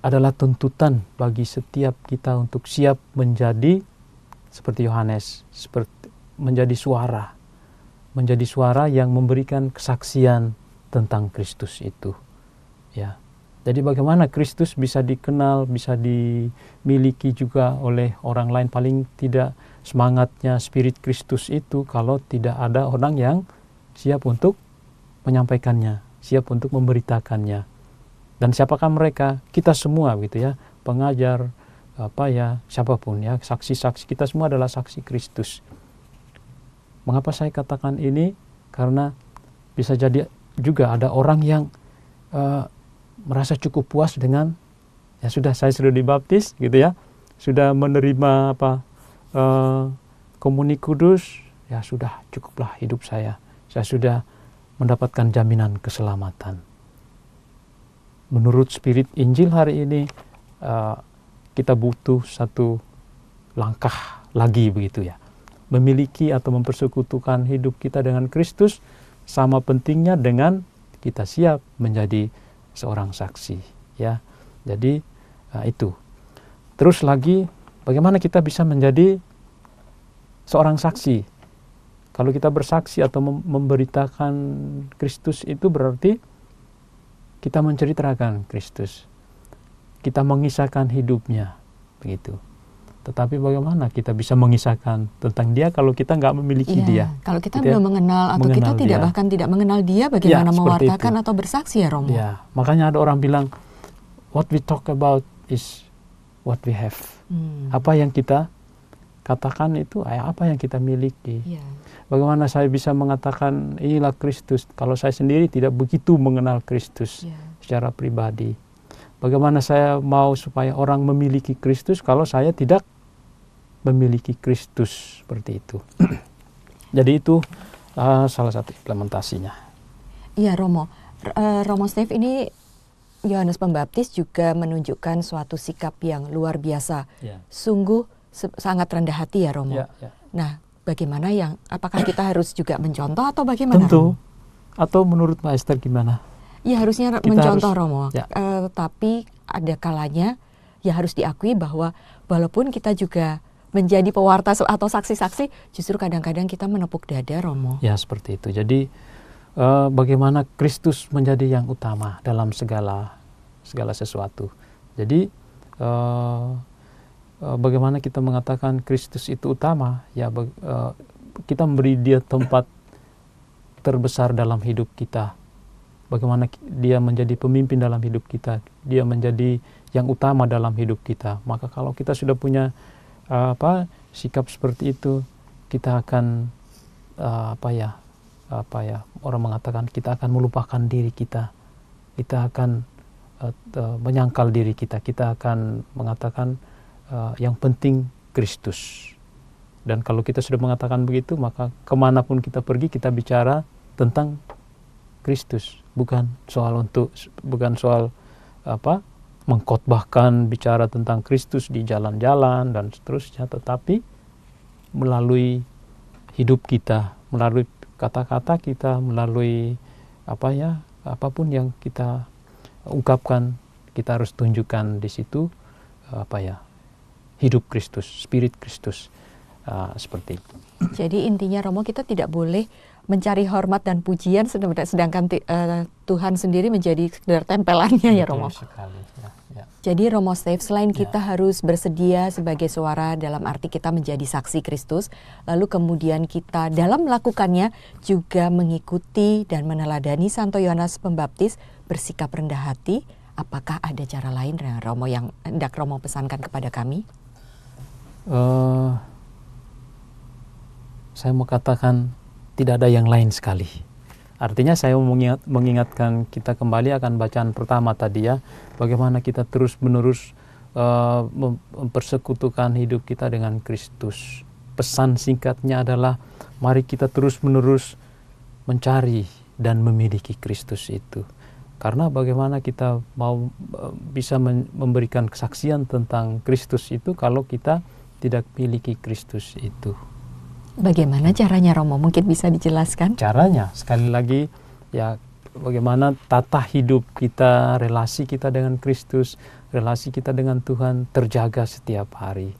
Speaker 2: adalah tuntutan bagi setiap kita untuk siap menjadi seperti Yohanes seperti menjadi suara menjadi suara yang memberikan kesaksian tentang Kristus itu ya jadi bagaimana Kristus bisa dikenal, bisa dimiliki juga oleh orang lain paling tidak semangatnya spirit Kristus itu kalau tidak ada orang yang siap untuk menyampaikannya, siap untuk memberitakannya. Dan siapakah mereka? Kita semua gitu ya, pengajar apa ya, siapapun ya, saksi-saksi kita semua adalah saksi Kristus. Mengapa saya katakan ini? Karena bisa jadi juga ada orang yang uh, merasa cukup puas dengan ya sudah saya sudah dibaptis gitu ya sudah menerima apa eh, komuni kudus ya sudah cukuplah hidup saya saya sudah mendapatkan jaminan keselamatan menurut spirit Injil hari ini eh, kita butuh satu langkah lagi begitu ya memiliki atau mempersekutukan hidup kita dengan Kristus sama pentingnya dengan kita siap menjadi seorang saksi ya jadi uh, itu terus lagi bagaimana kita bisa menjadi seorang saksi kalau kita bersaksi atau memberitakan Kristus itu berarti kita menceritakan Kristus kita mengisahkan hidupnya begitu tetapi bagaimana kita bisa mengisahkan tentang dia kalau kita nggak memiliki ya, dia? Kalau kita kita gitu ya. belum
Speaker 1: mengenal atau mengenal kita tidak dia. bahkan tidak mengenal dia, ya, bagaimana ya, mewartakan atau bersaksi ya Romo? Ya,
Speaker 2: makanya ada orang bilang, what we talk about is what we have. Hmm. Apa yang kita katakan itu eh, apa yang kita miliki. ya. Bagaimana saya bisa mengatakan inilah Kristus kalau saya sendiri tidak begitu mengenal Kristus ya. secara pribadi. Bagaimana saya mau supaya orang memiliki Kristus kalau saya tidak memiliki Kristus seperti itu. Jadi itu uh, salah satu implementasinya.
Speaker 1: Iya Romo, R eh, Romo Steve ini Yohanes Pembaptis juga menunjukkan suatu sikap yang luar biasa. ya. Sungguh sangat rendah hati ya Romo. Ya, ya. Nah, bagaimana yang apakah kita harus juga mencontoh atau bagaimana? Tentu. Atau
Speaker 2: menurut Mbak gimana? Ya
Speaker 1: harusnya kita mencontoh harus, Romo. Ya. Uh, tapi ada kalanya ya harus diakui bahwa walaupun kita juga menjadi pewarta atau saksi-saksi justru kadang-kadang kita menepuk dada Romo.
Speaker 2: Ya seperti itu. Jadi uh, bagaimana Kristus menjadi yang utama dalam segala segala sesuatu. Jadi uh, bagaimana kita mengatakan Kristus itu utama? Ya uh, kita memberi dia tempat terbesar dalam hidup kita. Bagaimana dia menjadi pemimpin dalam hidup kita, dia menjadi yang utama dalam hidup kita. Maka kalau kita sudah punya Eh, apa sikap seperti itu kita akan eh, apa ya apa ya orang mengatakan kita akan melupakan diri kita kita akan uh, menyangkal diri kita kita akan mengatakan uh, yang penting Kristus dan kalau kita sudah mengatakan begitu maka kemanapun kita pergi kita bicara tentang Kristus bukan soal untuk bukan soal apa mengkotbahkan bicara tentang Kristus di jalan-jalan dan seterusnya tetapi melalui hidup kita melalui kata-kata kita melalui apa ya apapun yang kita ungkapkan kita harus tunjukkan di situ apa ya hidup Kristus spirit Kristus uh, seperti
Speaker 1: itu jadi intinya Romo kita tidak boleh mencari hormat dan pujian sedangkan uh, Tuhan sendiri menjadi sekedar tempelannya ya Romo. Ya, ya. Jadi Romo Steve, selain ya. kita harus bersedia sebagai suara dalam arti kita menjadi saksi Kristus, lalu kemudian kita dalam melakukannya juga mengikuti dan meneladani Santo Yohanes Pembaptis bersikap rendah hati. Apakah ada cara lain nah, Romo yang hendak Romo pesankan kepada kami?
Speaker 2: Uh, saya mau katakan tidak ada yang lain sekali. Artinya saya mengingat, mengingatkan kita kembali akan bacaan pertama tadi ya, bagaimana kita terus menerus uh, eh, mempersekutukan hidup kita dengan Kristus. Pesan singkatnya adalah mari kita terus menerus mencari dan memiliki Kristus itu. Karena bagaimana kita mau uh, bisa memberikan kesaksian tentang Kristus itu kalau kita tidak miliki Kristus itu.
Speaker 1: Bagaimana caranya Romo? Mungkin bisa dijelaskan? Caranya
Speaker 2: sekali lagi ya bagaimana tata hidup kita, relasi kita dengan Kristus, relasi kita dengan Tuhan terjaga setiap hari.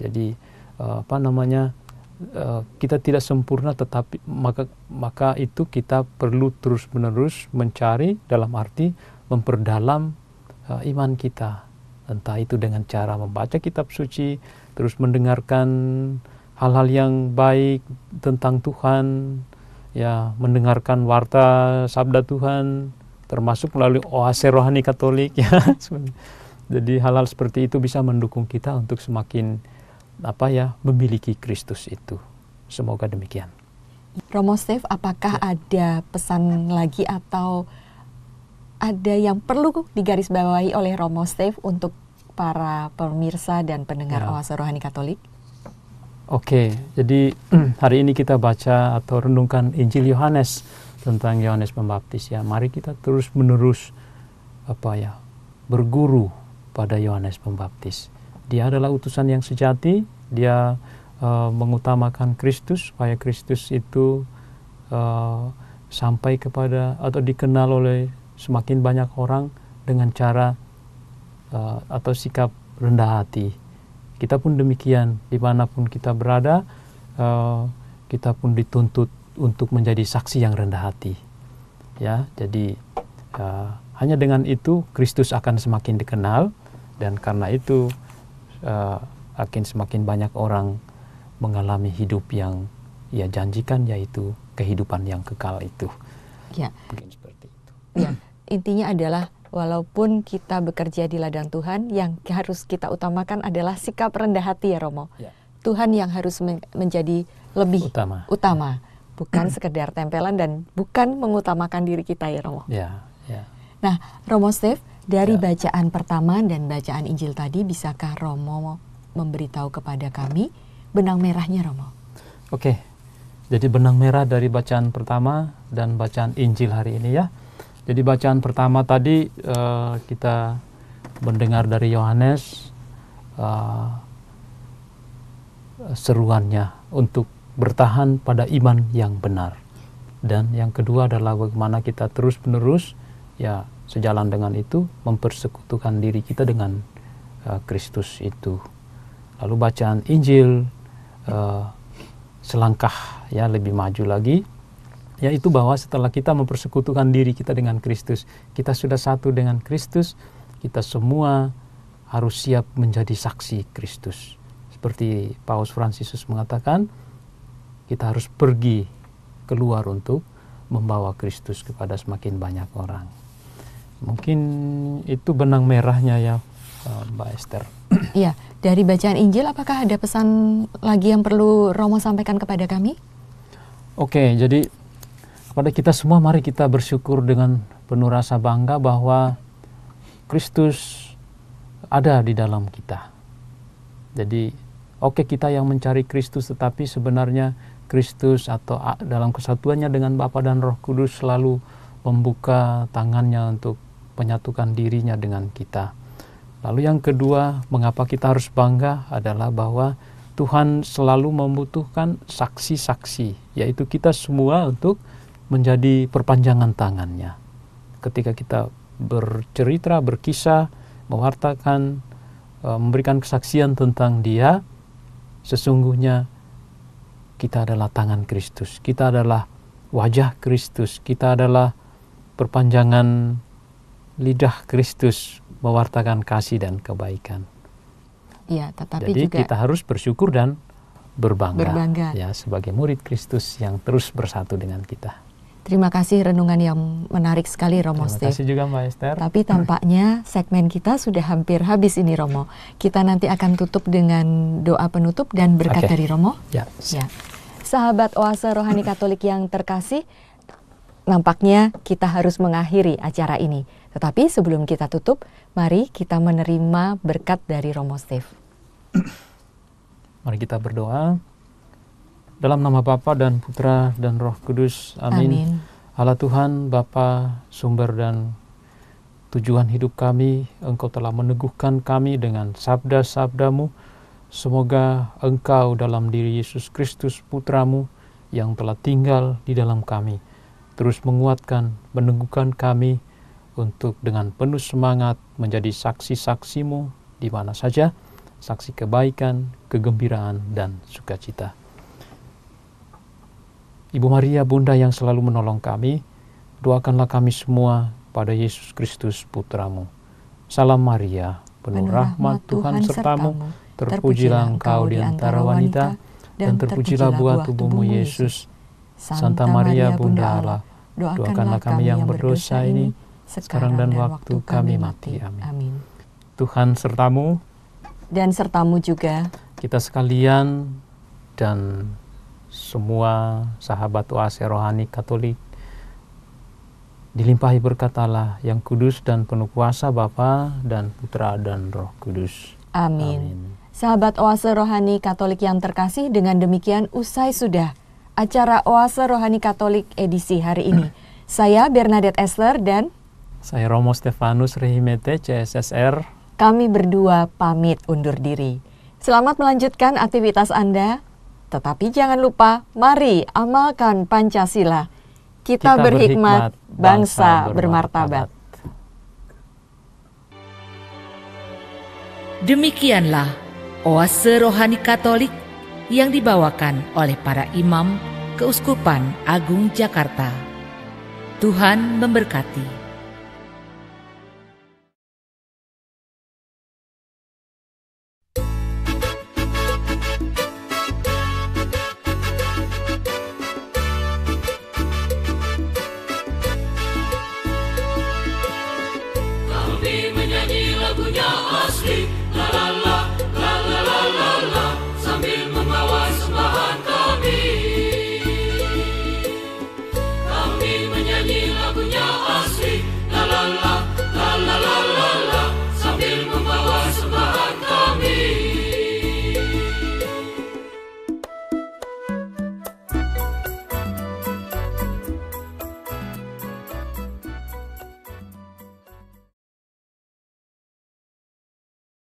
Speaker 2: Jadi eh, apa namanya? Eh, kita tidak sempurna tetapi maka maka itu kita perlu terus-menerus mencari dalam arti memperdalam eh, iman kita entah itu dengan cara membaca kitab suci terus mendengarkan hal-hal yang baik tentang Tuhan, ya mendengarkan warta sabda Tuhan, termasuk melalui oase rohani Katolik ya. Jadi hal-hal seperti itu bisa mendukung kita untuk semakin apa ya memiliki Kristus itu.
Speaker 1: Semoga demikian. Romo Steve, apakah ya. ada pesan lagi atau ada yang perlu digarisbawahi oleh Romo Steve untuk para pemirsa dan pendengar ya. Oase Rohani Katolik?
Speaker 2: Oke, jadi hari ini kita baca atau renungkan Injil Yohanes tentang Yohanes Pembaptis ya. Mari kita terus menerus apa ya berguru pada Yohanes Pembaptis. Dia adalah utusan yang sejati. Dia uh, mengutamakan Kristus supaya Kristus itu uh, sampai kepada atau dikenal oleh semakin banyak orang dengan cara uh, atau sikap rendah hati kita pun demikian, dimanapun kita berada, uh, kita pun dituntut untuk menjadi saksi yang rendah hati. Ya, jadi uh, hanya dengan itu Kristus akan semakin dikenal dan karena itu uh, akan semakin banyak orang mengalami hidup yang ia janjikan yaitu kehidupan yang kekal itu. Ya. Mungkin seperti itu.
Speaker 1: Ya, intinya adalah walaupun kita bekerja di ladang Tuhan, yang harus kita utamakan adalah sikap rendah hati ya Romo. Ya. Tuhan yang harus men menjadi lebih utama, utama. Ya. bukan hmm. sekedar tempelan dan bukan mengutamakan diri kita ya Romo. Ya, ya. Nah, Romo Steve, dari ya. bacaan pertama dan bacaan Injil tadi, bisakah Romo memberitahu kepada kami benang merahnya Romo?
Speaker 2: Oke, jadi benang merah dari bacaan pertama dan bacaan Injil hari ini ya jadi bacaan pertama tadi uh, kita mendengar dari Yohanes uh, seruannya untuk bertahan pada iman yang benar. Dan yang kedua adalah bagaimana kita terus-menerus ya sejalan dengan itu mempersekutukan diri kita dengan uh, Kristus itu. Lalu bacaan Injil uh, selangkah ya lebih maju lagi yaitu bahwa setelah kita mempersekutukan diri kita dengan Kristus, kita sudah satu dengan Kristus, kita semua harus siap menjadi saksi Kristus. Seperti Paus Fransiskus mengatakan, kita harus pergi keluar untuk membawa Kristus kepada semakin banyak orang. Mungkin itu benang merahnya ya eh, Mbak Esther.
Speaker 1: Iya, dari bacaan Injil apakah ada pesan lagi yang perlu Romo sampaikan kepada kami?
Speaker 2: Oke, jadi kepada kita semua mari kita bersyukur dengan penuh rasa bangga bahwa Kristus ada di dalam kita. Jadi oke okay, kita yang mencari Kristus tetapi sebenarnya Kristus atau dalam kesatuannya dengan Bapa dan Roh Kudus selalu membuka tangannya untuk menyatukan dirinya dengan kita. Lalu yang kedua, mengapa kita harus bangga adalah bahwa Tuhan selalu membutuhkan saksi-saksi, yaitu kita semua untuk menjadi perpanjangan tangannya. Ketika kita bercerita, berkisah, mewartakan, eh, memberikan kesaksian tentang dia, sesungguhnya kita adalah tangan Kristus, kita adalah wajah Kristus, kita adalah perpanjangan lidah Kristus mewartakan kasih dan kebaikan.
Speaker 1: Iya, tetapi Jadi juga kita
Speaker 2: harus bersyukur dan berbangga, berbangga. ya sebagai murid Kristus yang terus bersatu dengan kita.
Speaker 1: Terima kasih renungan yang menarik sekali Romo Terima Steve. kasih
Speaker 2: juga Mbak Esther. Tapi
Speaker 1: tampaknya segmen kita sudah hampir habis ini Romo. Kita nanti akan tutup dengan doa penutup dan berkat okay. dari Romo. Ya. ya. Sahabat Oase Rohani Katolik yang terkasih, nampaknya kita harus mengakhiri acara ini. Tetapi sebelum kita tutup, mari kita menerima berkat dari Romo Steve.
Speaker 2: Mari kita berdoa. Dalam nama Bapa dan Putra dan Roh Kudus. Amin. Amin. Allah Tuhan, Bapa, sumber dan tujuan hidup kami, Engkau telah meneguhkan kami dengan sabda-sabdamu. Semoga Engkau dalam diri Yesus Kristus Putramu yang telah tinggal di dalam kami, terus menguatkan, meneguhkan kami untuk dengan penuh semangat menjadi saksi-saksimu di mana saja, saksi kebaikan, kegembiraan, dan sukacita. Ibu Maria Bunda yang selalu menolong kami, doakanlah kami semua pada Yesus Kristus Putramu. Salam Maria, penuh rahmat Tuhan sertamu, terpujilah engkau di antara wanita, dan terpujilah buah tubuhmu Yesus. Santa Maria Bunda Allah, doakanlah kami yang berdosa ini, sekarang dan waktu kami mati. Amin. Tuhan sertamu.
Speaker 1: Dan sertamu juga.
Speaker 2: Kita sekalian dan semua sahabat oase rohani Katolik dilimpahi berkat Allah yang kudus dan penuh kuasa Bapa dan Putra dan Roh Kudus.
Speaker 1: Amin. Amin. Sahabat Oase Rohani Katolik yang terkasih, dengan demikian usai sudah acara Oase Rohani Katolik edisi hari ini. Saya Bernadette Esler dan
Speaker 2: saya Romo Stefanus Rehimete CSSR.
Speaker 1: Kami berdua pamit undur diri. Selamat melanjutkan aktivitas Anda. Tetapi jangan lupa, mari amalkan Pancasila. Kita, Kita berhikmat, berhikmat, bangsa bermartabat. Demikianlah oase rohani Katolik yang dibawakan oleh para imam Keuskupan Agung Jakarta. Tuhan memberkati.